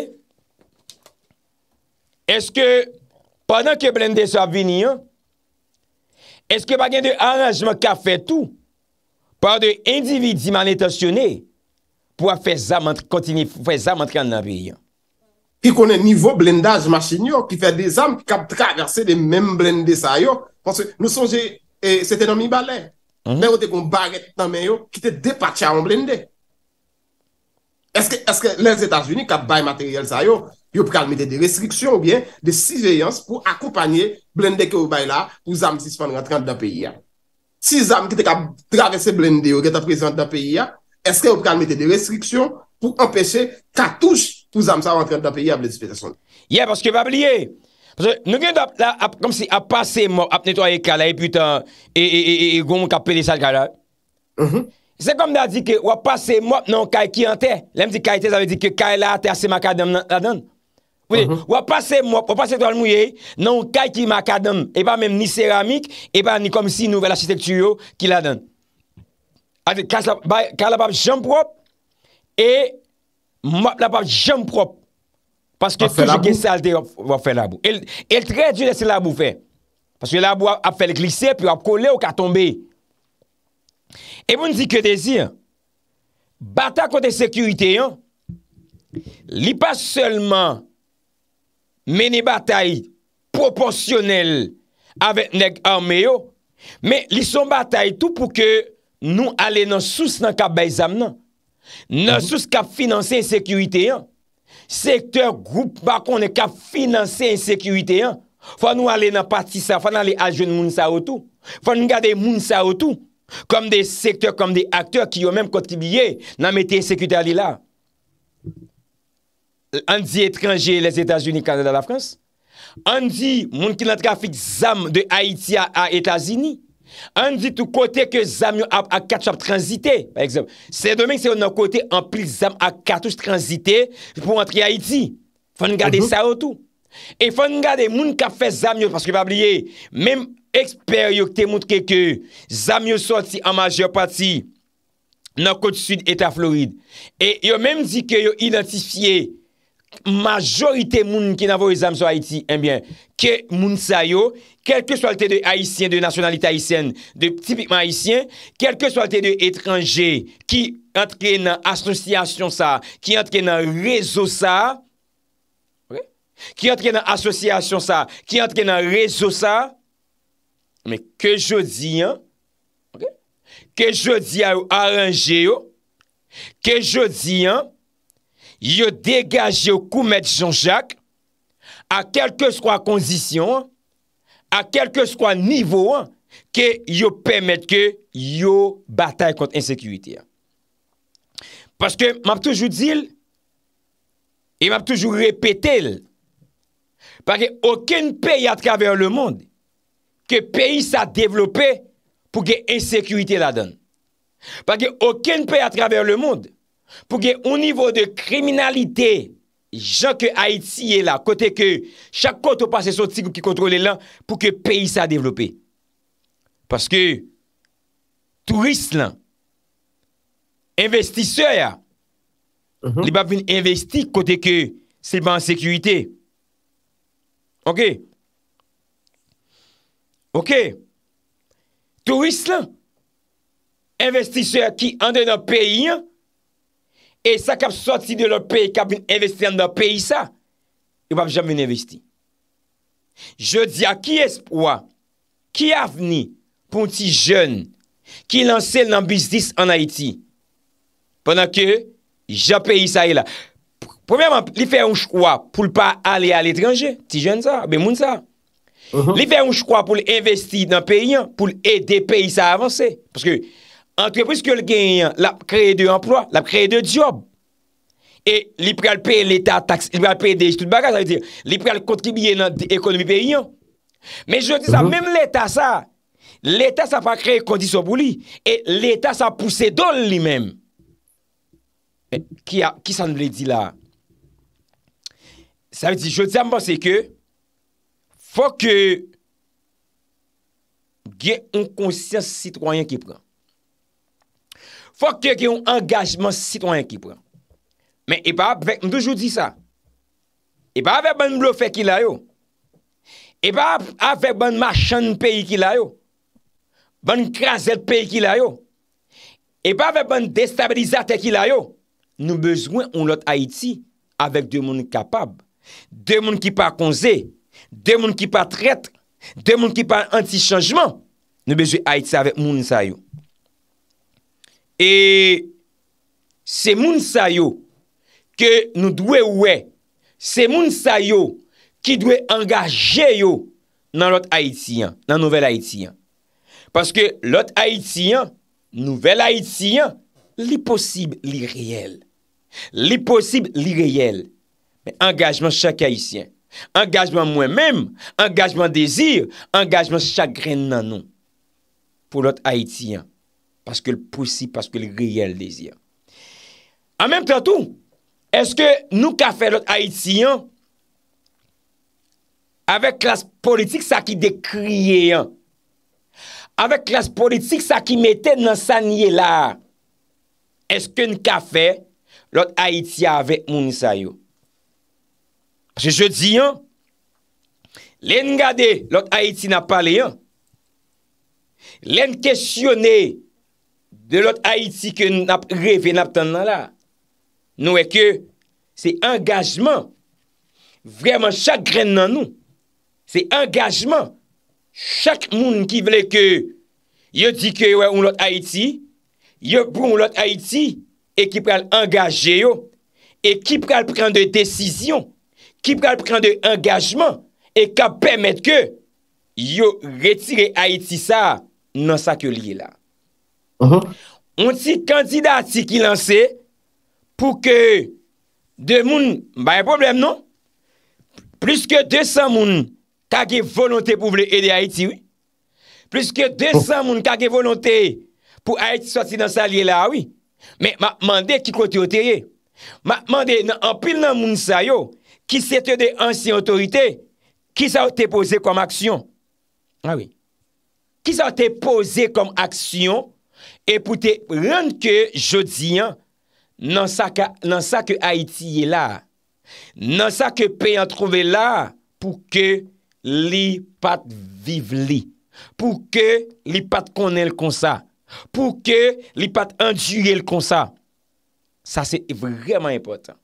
eske, padan ke blendé sa veni, eske bagen de aranjman ka fe tout, pa de individi man etasyone, pou a fè zam antre, kontinif, fè zam antre an nabiyan. Ki konen nivou blendaj machin yo, ki fè de zam ki kap traverse de men blendè sa yo, nou sonje, se te nan mi balè. Mè ou te kon baret nan men yo, ki te depache an blendè. Eske, eske, lèz Etat-Unis kat bay materyèl sa yo, yo pral metè de restriksyon ou bien, de si veyans pou akoupanyè blendè ki ou bay la, pou zam sisfan rantran da peyi ya. Si zam ki te kap traverse blendè yo, geta prezant da peyi ya, Es kè ou pral mette de restriksyon pou empèche katouche pou zamsa an prent da peyi ap le disperasyon. Ye, porske vab liye. Porske nou gen dap la ap kom si ap pase mwop ap netoye kala e putan e goun mwok ap peli sal kala. Se kom da di ke wap pase mwop nan kay ki an te. Lem ti kay te zave di ke kay la mm-hmm. a te ase maka dem nan adan. Wap pase mwop, wap pase mwop nan kay ki maka dem. E pa men ni ceramik, e pa ni kom si nouvel asistekturyo ki la den. ka la bap jom prop, e, la bap jom prop, paske pou jage salde wap fe labou, el tre djou lese labou fe, paske labou ap fe le glise, pi wap kole wak a tombe, e moun di ke de zi, bata kote sekurite, li pas selman, mene bata, mene bata, proporsyonel, avet neg arme yo, me li son bata, tou pou ke, Nou ale nan sous nan kap bay zam nan. Nan mhm. sous kap finanse en sekurite yon. Sektor group bakon nan kap finanse en sekurite yon. Fwa nou ale nan patisa, fwa nan ale ajen moun sa wotou. Fwa nou gade moun sa wotou. Kom de sektor, kom de akter ki yo menm kotibye nan mette en sekurite ali la. An di etranje les Etats-Unis, Canada, la France. An di moun ki nan trafik zam de Haitia a Etats-Unis. An di tou kote ke zamyon ap ak katoch tranzite, par eksemp, se domen se yo nan kote ampli zamyon ak katoch tranzite, pou antre Haiti, fwane gade mhm. sa yo tou. E fwane gade moun ka fe zamyon, paske yo pa bliye, menm eksper yo te moutre ke, zamyon sorti an maje pati, nan kote sud eta Floride. E yo menm di ke yo identifiye, majorite moun ki nan vwe zamyon sa Haiti, enbyen, eh ke moun sa yo, yo, kelke sou alte de Haitien, de nationalite Haitien, de tipikman Haitien, kelke sou alte de etranje, ki entre nan asosyasyon sa, ki entre nan rezo sa, ki entre nan asosyasyon sa, ki entre nan rezo sa, ke jo di, ke jo di a ou aranje ou, ke jo di, yo degaje ou koumet Jean-Jacques, a kelke sou a kondisyon, a kelke skwa nivou an, ke yo pemet ke yo batay kont ensekuiti an. Paske map toujou di l, e map toujou repete l, pa ke oken pey atraver le moun, ke pey sa devlope pou ge ensekuiti la don. Pa ke oken pey atraver le moun, pou ge ou nivou de kriminalite l, jan ke Haiti e la, kote ke chak kote ou pa se son tigou ki kontrole lan pou ke peyi sa devlopi. Paske, tourist lan, investisseur ya, mm-hmm. li ba vin investi kote ke silman sekurite. Ok. Ok. Tourist lan, investisseur ki ande nan peyi ya, E sa kap soti de lor pe, kap vin investi an da pe isa, e wap jam vin investi. Je di a ki espoa, ki avni pou ti jen, ki lanse nan bisdis an Haiti, pwennan ke jen pe isa e la. Premèman, li fè ou jkwa pou l pa ale al etranje, ti jen sa, be moun sa. Uh-huh. Li fè ou jkwa pou l investi nan pe yon, pou l e de pe isa avanse, pwenske, entrepris ke l gen yon, l ap kreye de employ, l ap kreye de job, e li pre al pe l etat tax, li pre al pe de jtout bagaj, li pre al kontribye nan ekonomi pe yon, men jou di sa, men mhm. l etat sa, l etat sa pa kreye kondisyon pou li, e l etat sa pousse do l li men, ki sa nou le di la? Sa vi di, jou di sa mba se ke, fò ke gen yon konsyans sitroyen ki pre, Fok te ki yon angajman sitwanyan ki pou yon. Men e pa ap vek, m toujou di sa. E pa ap vek ban blou fek ki la yo. E pa ap vek ban marchan peyi ki la yo. Ban krasel peyi ki la yo. E pa ap vek ban destabilizate ki la yo. Nou bezwen ou lot Haiti avek de moun kapab. De moun ki pa konze. De moun ki pa tret. De moun ki pa anti-changeman. Nou bezwen Haiti avek moun sa yo. E se moun sa yo ke nou dwe ouwe, se moun sa yo ki dwe angaje yo nan lot Haitiyan, nan nouvel Haitiyan. Paske lot Haitiyan, nouvel Haitiyan, li posib li reyel. Li posib li reyel. Engajman chak Haitiyan. Engajman mwen menm, engajman dezir, engajman chagren nan nou. Po lot Haitiyan. Paske l pousi, paske l riyel le ziyan. An menm tato, eske nou ka fe lot Aiti yon? Awek klas politik sa ki dekriye yon. Awek klas politik sa ki mette nan sanye la. Eske nou ka fe lot Aiti avek moun sa yo? Se je di yon, len gade lot Aiti na pale yon. Len kesyone yon, de lot Haïti ke nou nap revè nap tan nan la, nou e ke, se engajman, vreman chak gren nan nou, se engajman, chak moun ki vle ke, yo di ke yo wè ou lot Haïti, yo bou ou lot Haïti, e ki pral engajè yo, e ki pral pran de desisyon, ki pral pran de engajman, e ka pèmèd ke, yo retire Haïti sa, nan sa ke liye la. On uh-huh. ti kandida ti ki lanse pou ke de moun, ba e problem non? Plis ke 200 moun kage volonte pou vle ede Haiti, oui? Plis ke 200 moun kage volonte pou Haiti sosi nan sa liye la, oui? Me mande ki kote o teye? Me mande, an pil nan moun sayo, ki sete de ansi otorite, ki sa ou te pose kom aksyon? A ah oui. Ki sa ou te pose kom aksyon? Epoute, rande ke jodi an, nan sa ke Haiti yi la, nan sa ke pey an trove la, pou ke li pat vive li, pou ke li pat konen l kon sa, pou ke li pat andu yi l kon sa. Sa se vreman impotant.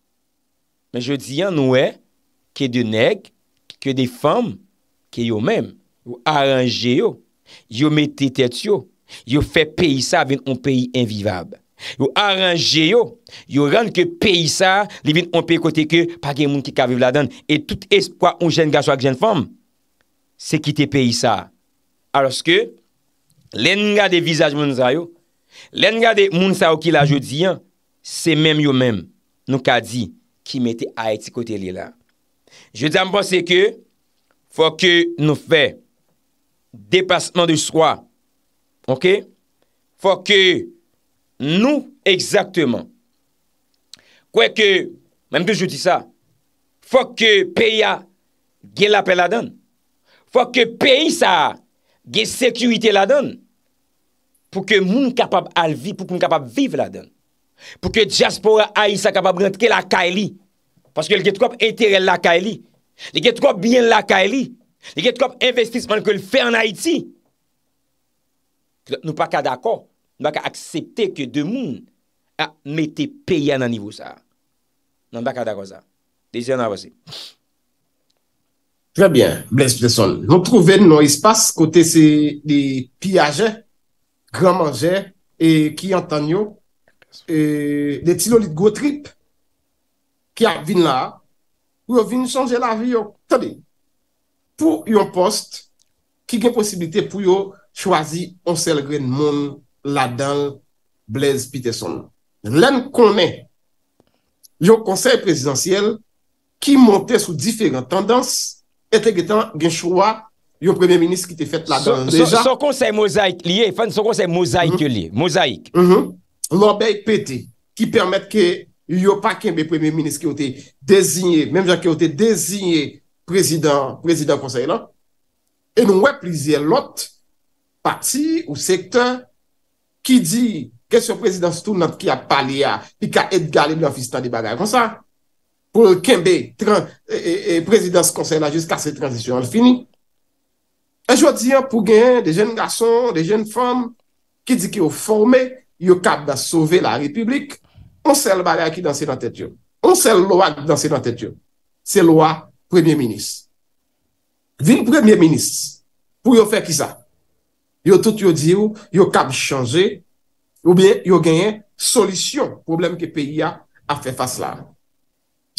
Men jodi an nou e, ke de neg, ke de fam, ke yo men, ou aranje yo, yo meti tet yo, yo fe peyisa vin on pey invivab. Yo aranje yo, yo rande ke peyisa li vin on pey kote ke pa gen moun ki kaviv la dan. E tout espoa ou jen ga swak jen fom, se ki te peyisa. Aroske, len nga de vizaj moun zayo, len nga de moun sa wakil a jodi, se men yo men, nou ka di, ki mette a eti kote li la. Je dyan mponse ke, fwa ke nou fe depasman de swak Fwa ke nou Eksakteman Kwe ke Fwa ke peya Gen la pel la don Fwa ke peyi sa Gen sekurite la don Pou ke moun kapab alvi Pou ke moun kapab viv la don Pou ke diaspora a yi sa kapab rentke la kaeli Paske l getkop etere La kaeli L getkop bien la kaeli L getkop investisman ke l fey an Haiti nou pa ka dako, nou pa ka aksepte ke demoun a mette peyen nan nivou sa nou pa ka dako sa, dese nan vase Trè bien, Blaise Plesson, nou trouven nou espas kote se piyaje, granmanje e ki an tan yo e de tilolit go trip ki a vin la ou yo vin chanje la vi yo tade, pou yon post ki gen posibilite pou yo chwazi onsel gren moun ladan Blaise Peterson. Len konen yon konsey prezidentiyel ki monte sou diferent tendans ete getan gen choua yon premier minis ki te fet ladan. Son konsey mosaik liye, son konsey mosaik mm-hmm. liye, mosaik. Mm-hmm. Lò be yon pete ki permette ke yon pa kenbe premier minis ki ote dezinyer, menmja ki ote dezinyer prezident konsey la. E nou we plizye lote parti ou sekta ki di kes yo prezidans tou nant ki a pali a pi ka et galib la fistan di bagay kon sa pou kenbe prezidans konsey la jiska se transisyon al fini ajodi an pou gen de jen gason de jen fom ki di ki yo forme yo kab da sove la republik on sel balay a ki dansi nan tet yo on sel loa dansi nan tet yo se loa premye minis vin premye minis pou yo fe ki sa Yo tout yo diyo, yo kab chanje, ou bie yo genye solisyon problem ke peyi ya a fe fase la.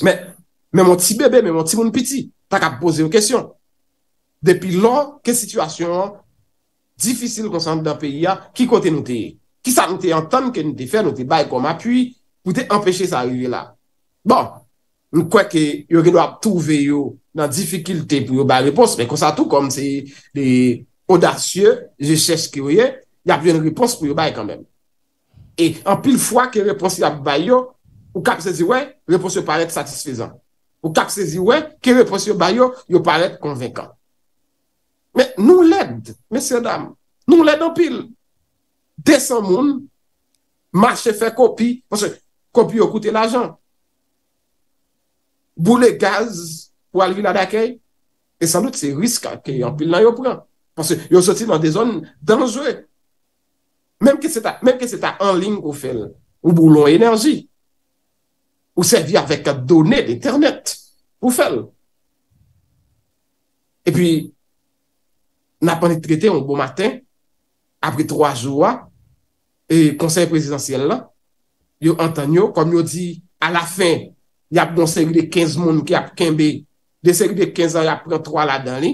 Me, me mon ti bebe, me mon ti moun piti, ta kab pose yo kesyon. Depi lon, ke situasyon difisil konsante dan peyi ya, ki kote nou te, ki sa nou te entan ke nou te fe, nou te baye koma, puis pou te empeshe sa arrive la. Bon, nou kweke yo genyo ap touve yo nan difikilte pou yo baye repos, men konsante ou kom se de... odasye, je chèche ki ouye, y ap di yon ripons pou yon baye kanmen. E an pil fwa ki ripons yon baye yo, ou kap se zi wè, ripons yon parek satisfizan. Ou kap se zi wè, ki ripons yon baye yo, yo parek konvekan. Men nou led, mesè dam, nou led an pil. Desan moun, mâche fè kopi, kopi yo koute l'ajan. Boulè gaz, walvi la dakey, e san lout se risk a ke yon pil nan yo pran. Pansè yo soti nan de zon danjwe. Mem ke se ta anling ou fel. Ou boulon enerji. Ou servi avek a donè d'Eternet. Ou fel. E pi napan e trete yon bon matin apri 3 joua e konsey prezidentiel la yo anta nyo kom yo di a la fin yap don seri de 15 moun ki ap kenbe de seri de 15 an yap pre 3 la danli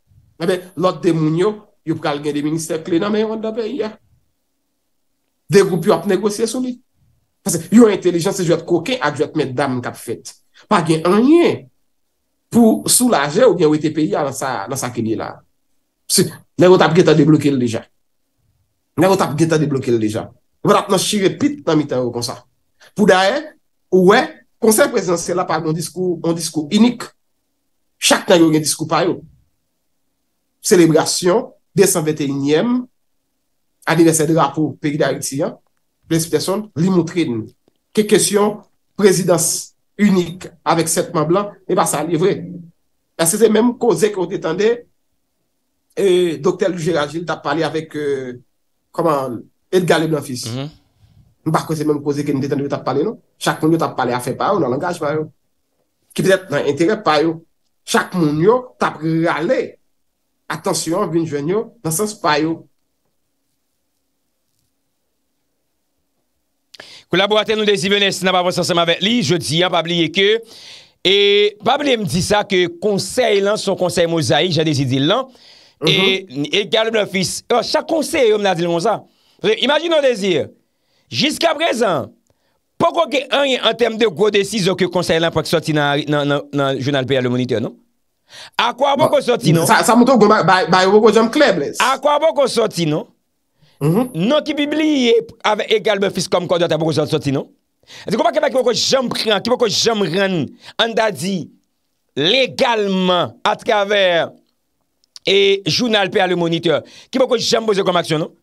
Ebe, eh lot de moun yo, yo pou kal gen di minister kli nan men yon dabè ya. Degoup yo ap negosye sou li. Fase, yon intelijans se jwet koken ak jwet men dam kap fet. Pa gen anye, pou soulaje ou gen wete pe ya nan sa kini la. Psi, negot ap geta deblouke l dejan. Negot ap geta deblouke l dejan. Vrat nan chive pit nan mitan yo konsa. Pou dae, ou we, konsen prezant se la pa gen yon diskou, yon diskou inik. Chak nan yo gen diskou payo. Selebrasyon, desan vete inyem, anilese drapou peyi da iti, l'imoutrine. Ke kesyon, prezidans unik avek setman blan, e ba sa li vre. E se se menm koze kou detande, e doktel Gérard Gilles tap pale avek el gale blan fis. Nou bako se menm koze kou detande tap pale nou, chak moun yo tap pale a fe pa ou nan langaj pa yo. Ki pwede nan entere pa yo. Chak moun yo tap realnei. Atensyon, vin jwen yo, nan sens pa yo. Koulaboratè nou de zi vè nè, s'na pa vò s'ansèm avèk li, jò diyan, pabli ye kè, e pabli m di sa ke konsey lan, son konsey mozaik, jè de zi di lan, e gèl blè fis, chak konsey yon m la di lan monsa. Imagin nou de zi, jiskè prezen, pokò ke anye an tem de gò de zi, zò ke konsey lan pou ak soti nan jounal P.A. Le Moniteur, nou? A kwa bo ko soti bon, nou Sa moutou go ba yo bo ko jom kleb les A kwa bo ko soti nou mhm. Non ki bibliye ave egalbe fis kom kondwata A bo ko jom soti nou A di kwa baka ba ki bo ko jom pran Ki bo ko jom ren Andadi legalman Atkavè E jounal pe ale monitor Ki bo ko jom boze kom aksyon nou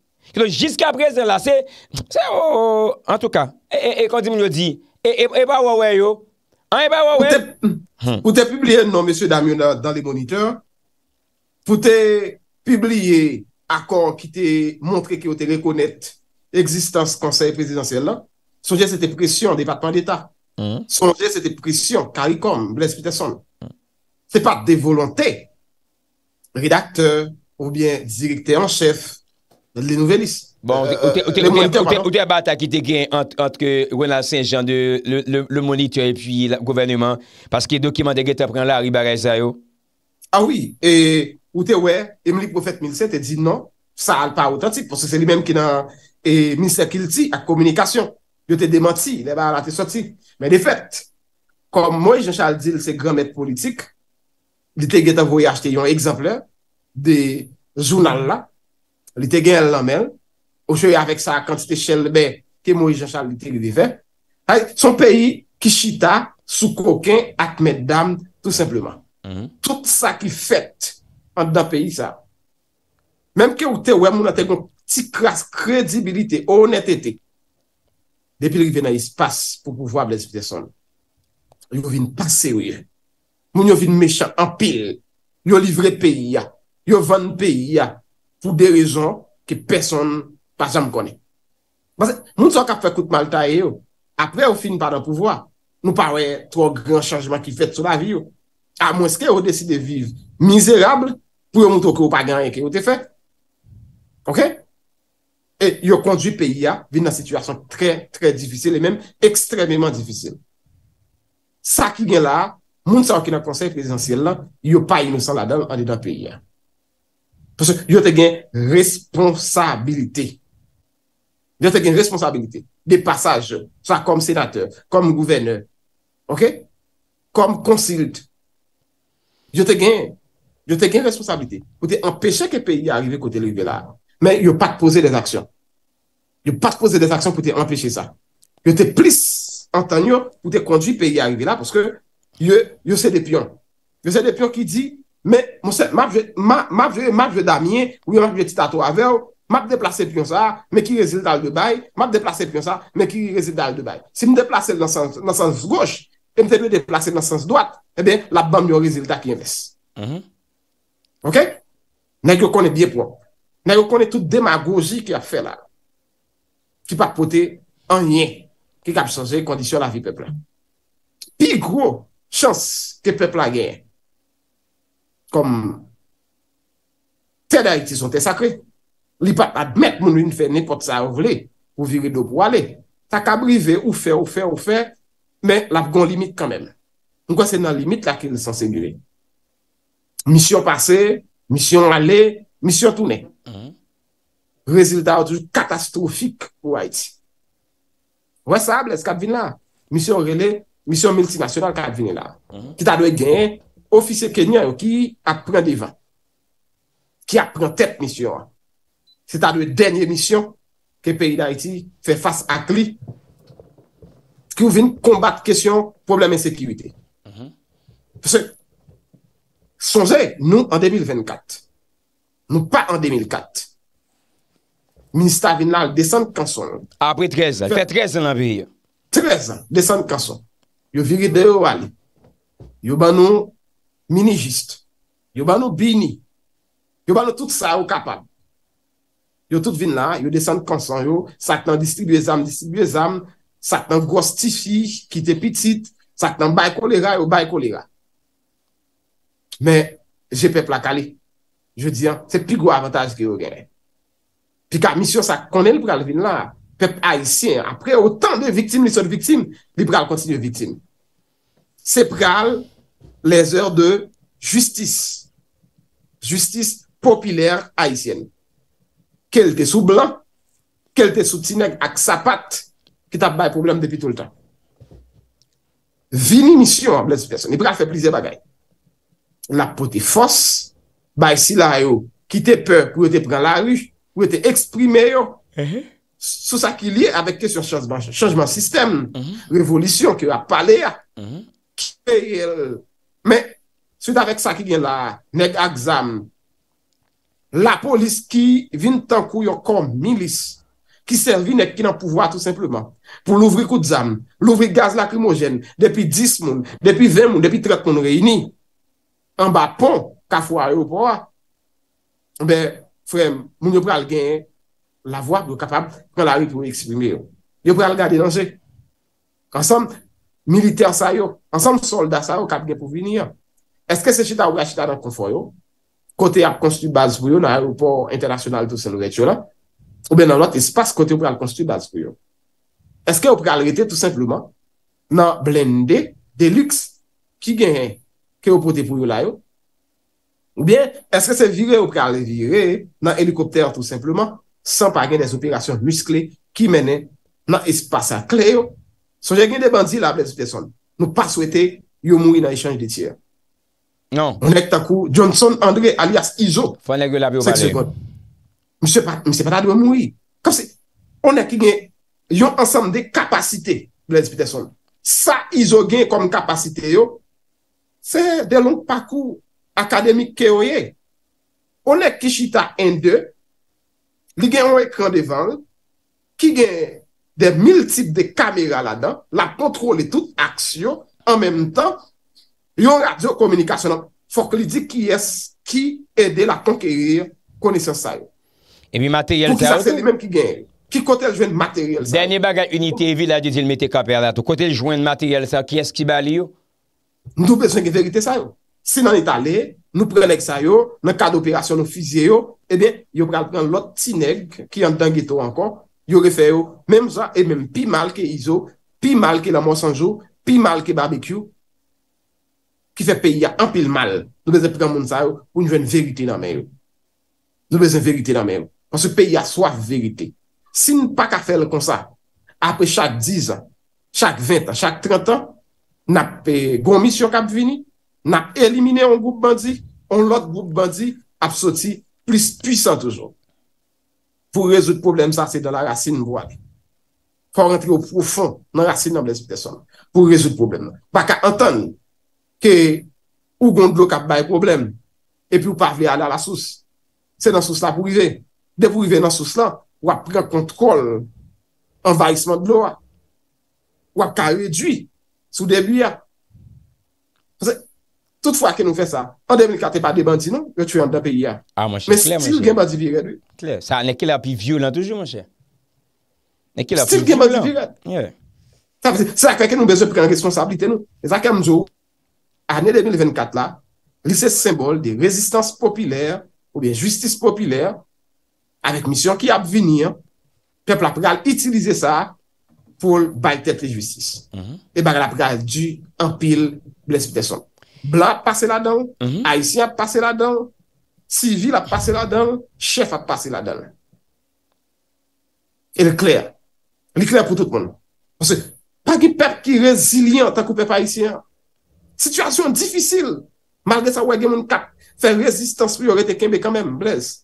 Jiska prezen la se oh, oh, oh, En tout ka E pa e, wawè e, yo e, Ah, eh ou te publie nan monsieur Damien dans les moniteurs, ou te publie akon ki te montre ki ou te rekonnette existence conseil présidentiel la, sonje se te presyon debatman d'Etat, hmm. sonje se te presyon Karikom, Blaise Peterson, se pa de volonté redakteur ou bien direkteur en chef de les nouvelles listes. Bon, euh, ou te euh, abata ki te gen antre Renat Saint-Jean le monitur et pi gouvernement, paske dokiman te gen te pran la riba reza yo? Ah oui, ou te we, Emelie Prophète 1007 te di non, sa al pa ou ta ti, pou se se li menm ki nan minister kil ti ak komunikasyon. Yo te demanti, le bar la te soti. Men de fet, kom moi jen chal dil se gran met politik, li te gen te voyajte yon ekzample de jounal la, li te gen el lamel, ou che y avèk sa akantite chèl lè bè, ke mou y jachal li te li vivè, hay, son peyi, Kishita, Soukouken, ak Meddam, tout sepleman. Mhm. Tout sa ki fèt, an da peyi sa. Mèm ke ou te wè, mou la te kon, ti kras kredibilite, ou honetete. Depi li vè nan y espas, pou pou vwa blèzite son, yon vin pasè wè. Moun yon vin mechal, an pil, yon livre peyi ya, yon vèn peyi ya, pou de rezon, ki person, pa sa m konen. Bas moun sa wak ap fè kout malta e yo, apre ou fin pa dan pouvoa, nou pa wè tro gran chanjman ki fèt sou la vi yo, a mwen seke ou desi de viv mizerable, pou yo moutou ki ou pa gen enke ou te fè. Ok? E yo kondwi peyi ya, bin nan situasyon tre, tre difisil, e menm, ekstrememan difisil. Sa ki gen la, moun sa wak in a konsey prezentsiyel la, yo pa inousan la dan ane dan peyi ya. Pwese yo te gen responsabilite Yo te gen responsabilite. De passage, sa kom senateur, kom gouverneur, ok? Kom konsilt. Yo te gen, yo te gen responsabilite. Pote empeshe ke peyi a arrive kote l'UV la. Men yo pat pose des aksyon. Yo pat pose des aksyon pote empeshe sa. Yo te plis antanyo kote kondwi peyi a arrive la poske yo se depyon. Yo se depyon ki di, men, monsen, ma vye, ma vye damye, ou yon vye titato aveo, map deplase piyon sa, mè ki rezil dal Dubai, map deplase piyon sa, mè ki rezil dal Dubai. Si mè deplase nan sans goch, e mè te de deplase nan sans doat, e eh bè, la bam yo rezil ta ki yon ves. Mhm. Ok? Nè yo konè biye pou an. Nè yo konè tout demagogi ki ap fè la. Ki pa pote anye, ki kap chanje kondisyon la vi peple. Pi gro, chans ke peple la genye. Kom te da iti son te sakri. Li pa pa dmet moun yon fè ne kote sa ou vle, ou vire do pou wale. Ta ka brive ou fè, ou fè, ou fè, men la pou gon limit kanmen. Mwen kwa se nan limit la ki lisan segure. Mission pase, mission wale, mission toune. Mm-hmm. Rezil da wou tou katastrofik wè iti. Wè sa, blè, se ka bvin la. Mission rele, mission multinasyonal ka bvin la. Mm-hmm. Ki ta dwe gen, ofise kenyan yo ki apren divan. Ki apren tet mission wale. Se ta dwe denye misyon ke peyi da iti fe fase akli ki ou vin kombat kesyon probleme sekiwite. Pese sonje nou an 2024. Nou pa an 2004. Ministar Vinal descend kanson. Apre 13 an. 13 an descend kanson. Yo viri de yo wali. Yo ban nou mini jist. Yo ban nou bini. Yo ban nou tout sa ou kapab. Yo tout vin la, yo desen konson yo, sak nan distribuye zam, distribuye zam, sak nan gos ti fi, ki te pitit, sak nan bay kolera, yo bay kolera. Men, je pep lakali. Je diyan, se pi gro avantage ki yo gen. Pi ka misyon sak konen liberal vin la, pep Haitien, apre, otan de viktim, li son viktim, liberal kontinye viktim. Se pral, lezor de justis, justis popiler Haitieni. Kèl te sou blan, kèl te sou tsinèk ak sapat, ki tap bay problem depi tout an. Vini misyon, blèz fèson, ibra fè plize bagay. La poti fòs, bay sila yo, ki te pèk, wè te pran la rû, wè te eksprime yo, sou sa ki liye avèk te sur chanjman sistem, revolutyon ki wè ap pale ya. Mè, soud avèk sa ki gen la, nek ak zanm, La polis ki vin tankou yo kon milis, ki servi nek ki nan pouvoa tout simplement, pou louvri kout zam, louvri gaz lakrimogen, depi 10 moun, depi 20 moun, depi 30 moun reyni, an ba pon, ka fwa yo pouwa, be frem, moun yo pral genye la voa pou yo kapab, pran la ri pou yo eksprime yo. Yo pral gade lanje. Ansem, militer sa yo, ansem soldat sa yo kap genye pou vini yo. Eske se chita ou la chita nan kon fwa yo? kote ap konstitut baz pou yo nan aropor internasyonal tout se nou rechou la, ou ben nan lot espas kote ou pral konstitut baz pou yo. Eske ou pral rete tout simplement nan blende deluxe ki gen gen ke ou prote pou yo la yo? Ou ben eske se vire ou pral vire nan helikopter tout simplement san pa gen des operasyon muskle ki mene nan espasa kle yo? So jè gen de bandi la blende speson nou pa souete yo moui nan echange de tire. Onèk takou Johnson André alias Izo 5 second Mse Patadou moui Onèk gen yon ansam de kapasite Sa Izo gen kom kapasite yo Se de lounk pakou akademik ke oye Onèk Kishita N2 Li gen yon ekran devan Ki gen de mil tip de kamera la dan La kontrole tout aksyo En mèm tan Yon radyo komunikasyon ap, fòk li di ki es ki edè la konkèrir kone sè sa yo. E mi materyèl sa yo? Kikote jwen materyèl sa yo? Dèni baga unitè vi la di dilmète kapèr datou. Kote jwen materyèl sa yo, ki es ki bali yo? Nou prezèn ki verite sa yo. Se nan etalè, nou prelek sa yo, nan kade operasyon nou fizye yo, e eh bè, yo pral pran lot tinek ki yon dangito ankon, yo refè yo. Mèm sa, e mèm, pi mal ke izo, pi mal ke la monsanjou, pi mal ke barbekyou, ki fe pe ya anpil mal, nou beze preman moun sa yo, pou nou ven verite nan men yo. Nou beze verite nan men yo. Pwese pe ya swaf verite. Sin pa ka fel kon sa, apre chak 10 an, chak 20 an, chak 30 an, nap pe eh, gomis yo kap vini, nap elimine yon goup bandi, yon lot goup bandi, ap soti plus pwisan toujou. Pou rezout problem sa, se dan la rasin mboal. Kwa rentre ou profan, nan rasin nan blespe de son. Pou rezout problem nan. Pa ka anton nou, ke ou gond blo kap bay problem epi ou pa vle ala la souse. Se nan souse la pou vive, de pou vive nan souse la, wap pre kontrol envayisman blo wap. Wap ka redwi sou debi ya. Toutfwa ke nou fe sa, an demen kate pa debanti nou, yo tu yon da peyi ya. Me stil genba di viret. Sa an eke la pi vyou lan toujou, monshe. Stil genba di viret. Sa akwe ke nou beze pre an responsablite nou. E zake mjou, Arne 2024 la, li se sembol de rezistans popilèr ou bien justice popilèr avèk misyon ki ap vinè, pep la pregal itilize sa pou baite ple justice. E bagal la pregal du empil blesmiteson. Bla ap pase la dan, mm-hmm. aisyen ap pase la dan, sivil ap pase la dan, chef ap pase la dan. E le kler, le kler pou tout moun. Pansè, pa ki pep ki rezilyen tan koupè pa aisyen, Sityasyon difisil, malde sa wè gen moun kap, fè rezistans pou yore te kembe kanmèm, blèz.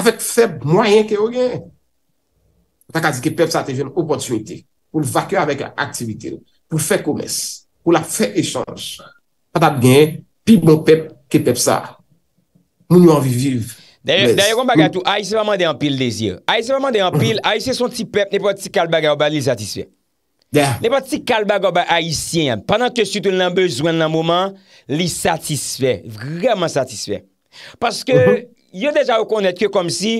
Afèk fèb mwayen ke yore gen. Taka di ki pep sa te jen opotunite pou l vakyo avèk a aktivite, pou fè koumès, pou la fè echange. Tata gen, pi bon pep ki pep sa. Moun yo anvi viv. Dè yon bagatou, a yise vaman de anpil desye. A yise vaman de anpil, a yise son ti pep, ne pou a ti kal bagatou, ba li zati sve. Ne pati kalba gobe haisyen, pandan ke sutoun nan bezwen nan mouman, li satisfe, vreman satisfe. Paske, mhm. yo deja yo konet ke kom si,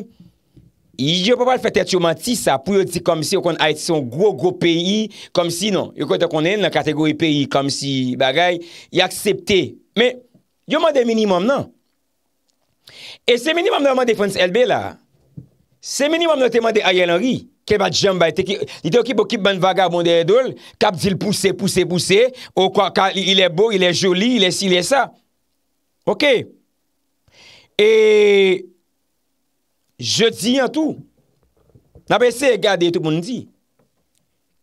yo papal fetet yo manti sa, pou yo di kom si, yo konet hait son gwo gwo peyi, kom si non. Yo konta konen nan kategori peyi, kom si bagay, yo aksepte. Me, yo mande minimum nan. E se minimum nan mande Fons LB la, Se meni man noteman de aye lan ri, ke bat jambay te ki, nite o ki pou kip ban vagabon de edol, kap dil pousse, pousse, pousse, o kwa ka il e bo, il e joli, il e si, il e sa. Ok. E, je di an tou, nabe se gade tout moun di,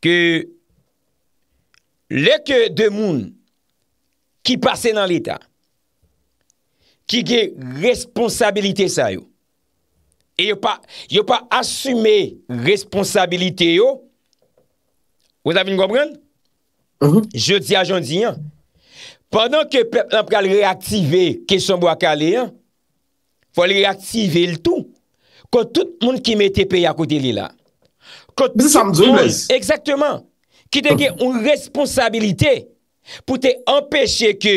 ke, leke de moun, ki pase nan l'Etat, ki ge responsabilite sa yo, yo pa asume responsabilite yo, waz avin gombran, je di a jan di, pandan ke pep nan pral reaktive, kesyon bo akale, fol reaktive l tou, kon tout moun ki mette pe ya kote li la, kon tout moun, ekzaktman, ki deke un responsabilite, pou te empeshe ke,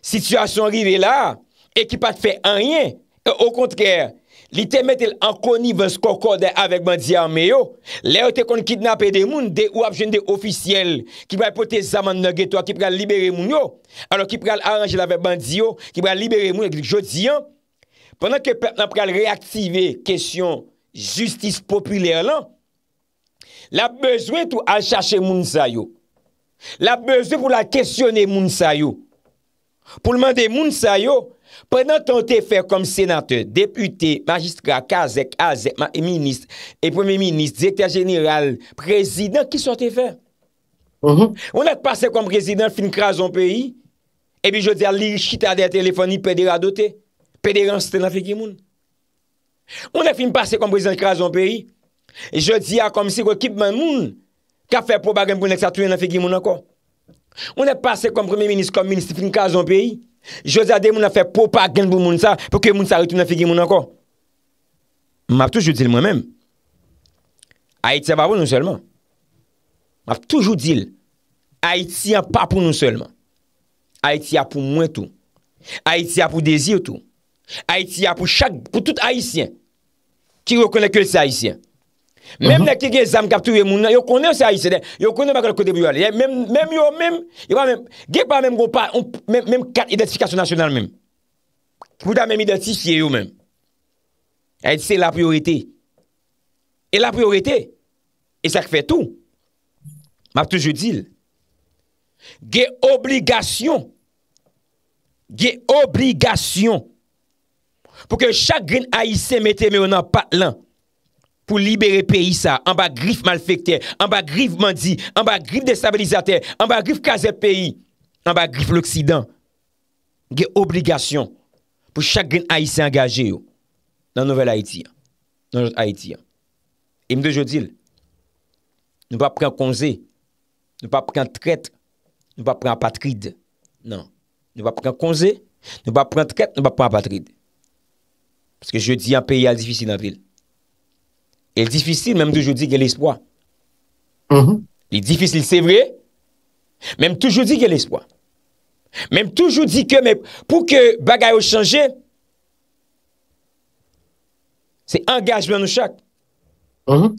situasyon rive la, e ki pat fe an rien, e o kontrere, li temet el anconi vans konkorde avek bandi anme yo, le yo te kon kitnape de moun de ou apjen de ofisyel ki pral pote zaman nage to, ki pral libere moun yo, alo ki pral aranje lavek bandi yo, ki pral libere moun ek li joti an, penan ke pep nan pral reaktive kesyon justice popüler lan, la bezwe tou al chache moun sa yo, la bezwe pou la kesyone moun sa yo, pou lman de moun sa yo, Prenan ton te fer kom senate, depute, magistra, kazek, azekman, ministre, e premi ministre, direkter general, prezident, ki son te fer? Mm-hmm. On et pase kom prezident fin krazon peyi, e bi jodi al liri chita de telefoni pedera dote, pedera anse te nan feki moun. On et pase kom prezident krazon peyi, jodi akom si kwa kipman moun, ka fe po bagen pou nek sa touye nan feki moun anko. On et pase kom premi ministre kom ministre fin krazon peyi, Jozade moun a fe popa gen pou moun sa pou ke moun sa retoun a figi moun anko. M ap toujou dil mwen menm. Haitian pa pou nou selman. M ap toujou dil. Haitian pa pou nou selman. Haitian pou mwen tou. Haitian pou dezir tou. Haitian pou chak, pou tout Haitian. Ki rekonek ke l se Haitian. Mèm nè ki gen zam kaptouye moun nan, yo konen se Aïsè den, yo konen bakal koteb yo alè, mèm yo mèm, gen pa mèm gwo pat, mèm kat identifikasyon nasyonal mèm. Pou da mèm identifiye yo mèm. E di se la priorité. E la priorité, e sak fè tout. Mèm toujou di lè. Gen obligasyon, gen obligasyon, pou ke chak gen Aïsè metè mè ou nan pat lan. Mèm, pou libere peyi sa, an ba grif malfekte, an ba grif mandi, an ba grif destabilizate, an ba grif kazep peyi, an ba grif l'Oksidan. Ge obligasyon, pou chak gen Aïsse angaje yo, nan nouvel Aïti. Nan nouvel Aïti. E mde jodil, nou pa pre an konze, nou pa pre an tret, nou pa pre an patride. Nan, nou pa pre an konze, nou pa pre an tret, nou pa pre an patride. Pseke jodi an peyi al difisi nan vil. El difisil menm toujou di gen l'espoi. Mm-hmm. El difisil, se vre, menm toujou di gen l'espoi. Menm toujou di ke, pou ke bagay ou chanje, se engajman ou chak. Menm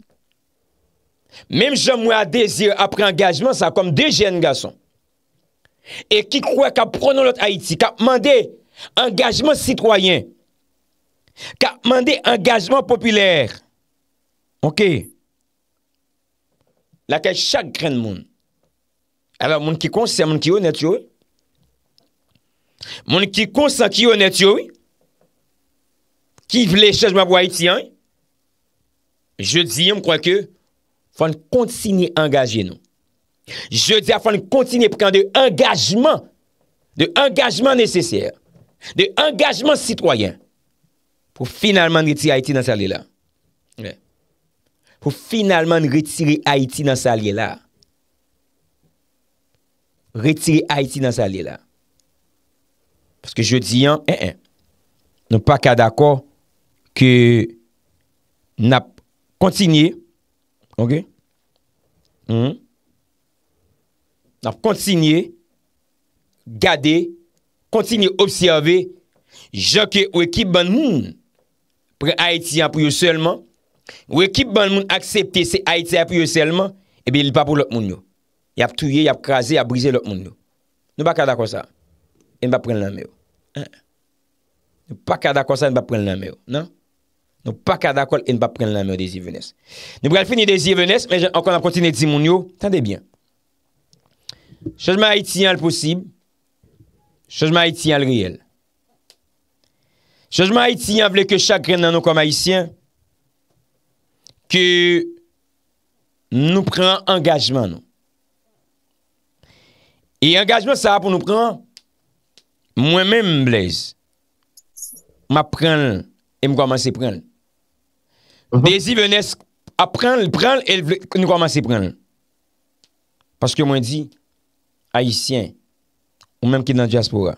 mm-hmm. jom wè a dese apre engajman, sa kom dejen gason. E ki kwa ka pronon lot Haiti, ka mande engajman sitwoyen, ka mande engajman popüler, Ok, lakay chak gren moun. Alè, moun ki konsen, moun ki yo net yo. Moun ki konsen, ki yo net yo. Ki vle chajman pou Haiti, an. Je di, m kwa ke, foun kontinye angaje nou. Je di, foun kontinye pou kan de engagement, de engagement neseser, de engagement sitwayen, pou finalman niti Haiti nan sa li la. pou finalman retire Haïti nan salye la. Retire Haïti nan salye la. Paske jodi yon, e-e, nou pa ka dako, ke, nap, kontinye, ok, m, hmm? nap kontinye, gade, kontinye observe, jokye ou ekip ban moun, pre Haïti yon pou yo selman, Ou ekip ban moun aksepte se Haitien api yo selman, ebe li pa pou lout moun yo. Yap tuye, yap kaze, yap brize lout moun yo. Nou pa kada kon sa, en pa pren lout moun yo. Nou pa kada kon sa, en pa pren lout moun yo, nan? Nou pa kada kon, en pa pren lout moun yo desi venes. Nou brel fini desi venes, men ankon ap kontine di moun yo, tande bien. Chosman Haitien al posib, chosman Haitien al riel. Chosman Haitien vle ke chakren nan nou kom Haitien, chosman Haitien vle ke chakren nan nou kom Haitien, nou pran angajman nou. E angajman sa pou nou pran, mwen men mblez, ma pran l, e mkwa man se pran l. Mhm. Dezi venez a pran l, pran l, e mkwa man se pran l. Paske mwen di, haisyen, mwen men ki nan diaspora.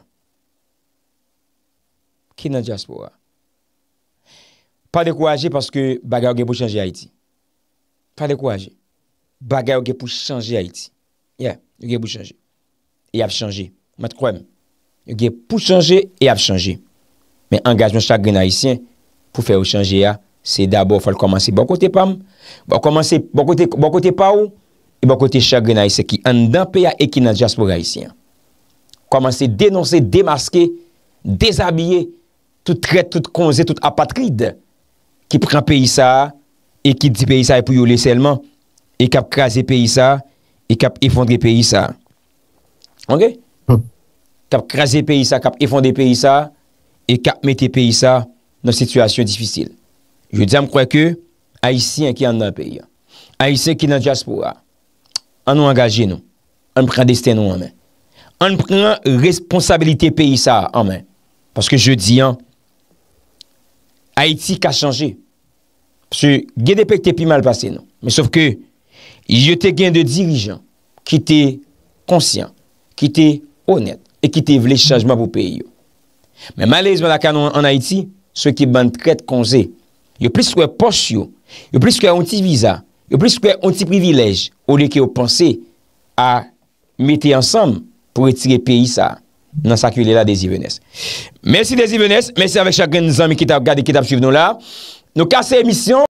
Ki nan diaspora. Par de kou aje paske bagay ou ge pou chanje a iti. Par de kou aje. Bagay ou ge pou chanje a iti. Ya, ou ge pou chanje. E ap chanje. Mat kou eme. Ou ge pou chanje, e ap chanje. Men angajmen chagre na iti, pou fe ou chanje a, se dabo fol komanse bon kote pam, bon kote pa ou, e bon kote chagre na iti, se ki andanpe ya e ki nan jaspo ga iti. Komanse denonse, demaske, desabye, tout kouze, tout apatride. ki pren peyisa e ki di peyisa e pou yo lese lman, e kap krasi peyisa e kap ifondre peyisa. Ok? Hmm. Kap krasi peyisa, kap ifondre peyisa, e kap mette peyisa nan situasyon difisil. Je di an mkroy ke, Aissi an ki an nan peyisa. Aissi an ki nan diaspora. An nou angaje nou. An pren desten nou an men. An pren responsabilite peyisa an men. Paske je di an, Aissi ka chanje. Se gen non. de pek te pi mal pase nou. Me saf ke, yo te gen de dirijan ki te konsyen, ki te honet, e ki te vle chanjman pou peyo. Me malezman la kanon an Haiti, sou ki ban kret konze, yo plis kwe posyo, yo plis kwe anti-visa, yo plis kwe anti-privilej, ou li ke yo pense a meti ansam pou etire peyi sa nan sa ki wile la desi venez. Mersi desi venez, mersi avek chakren zanmi ki ta gade ki ta psuiv nou la. Nou kase emisyon,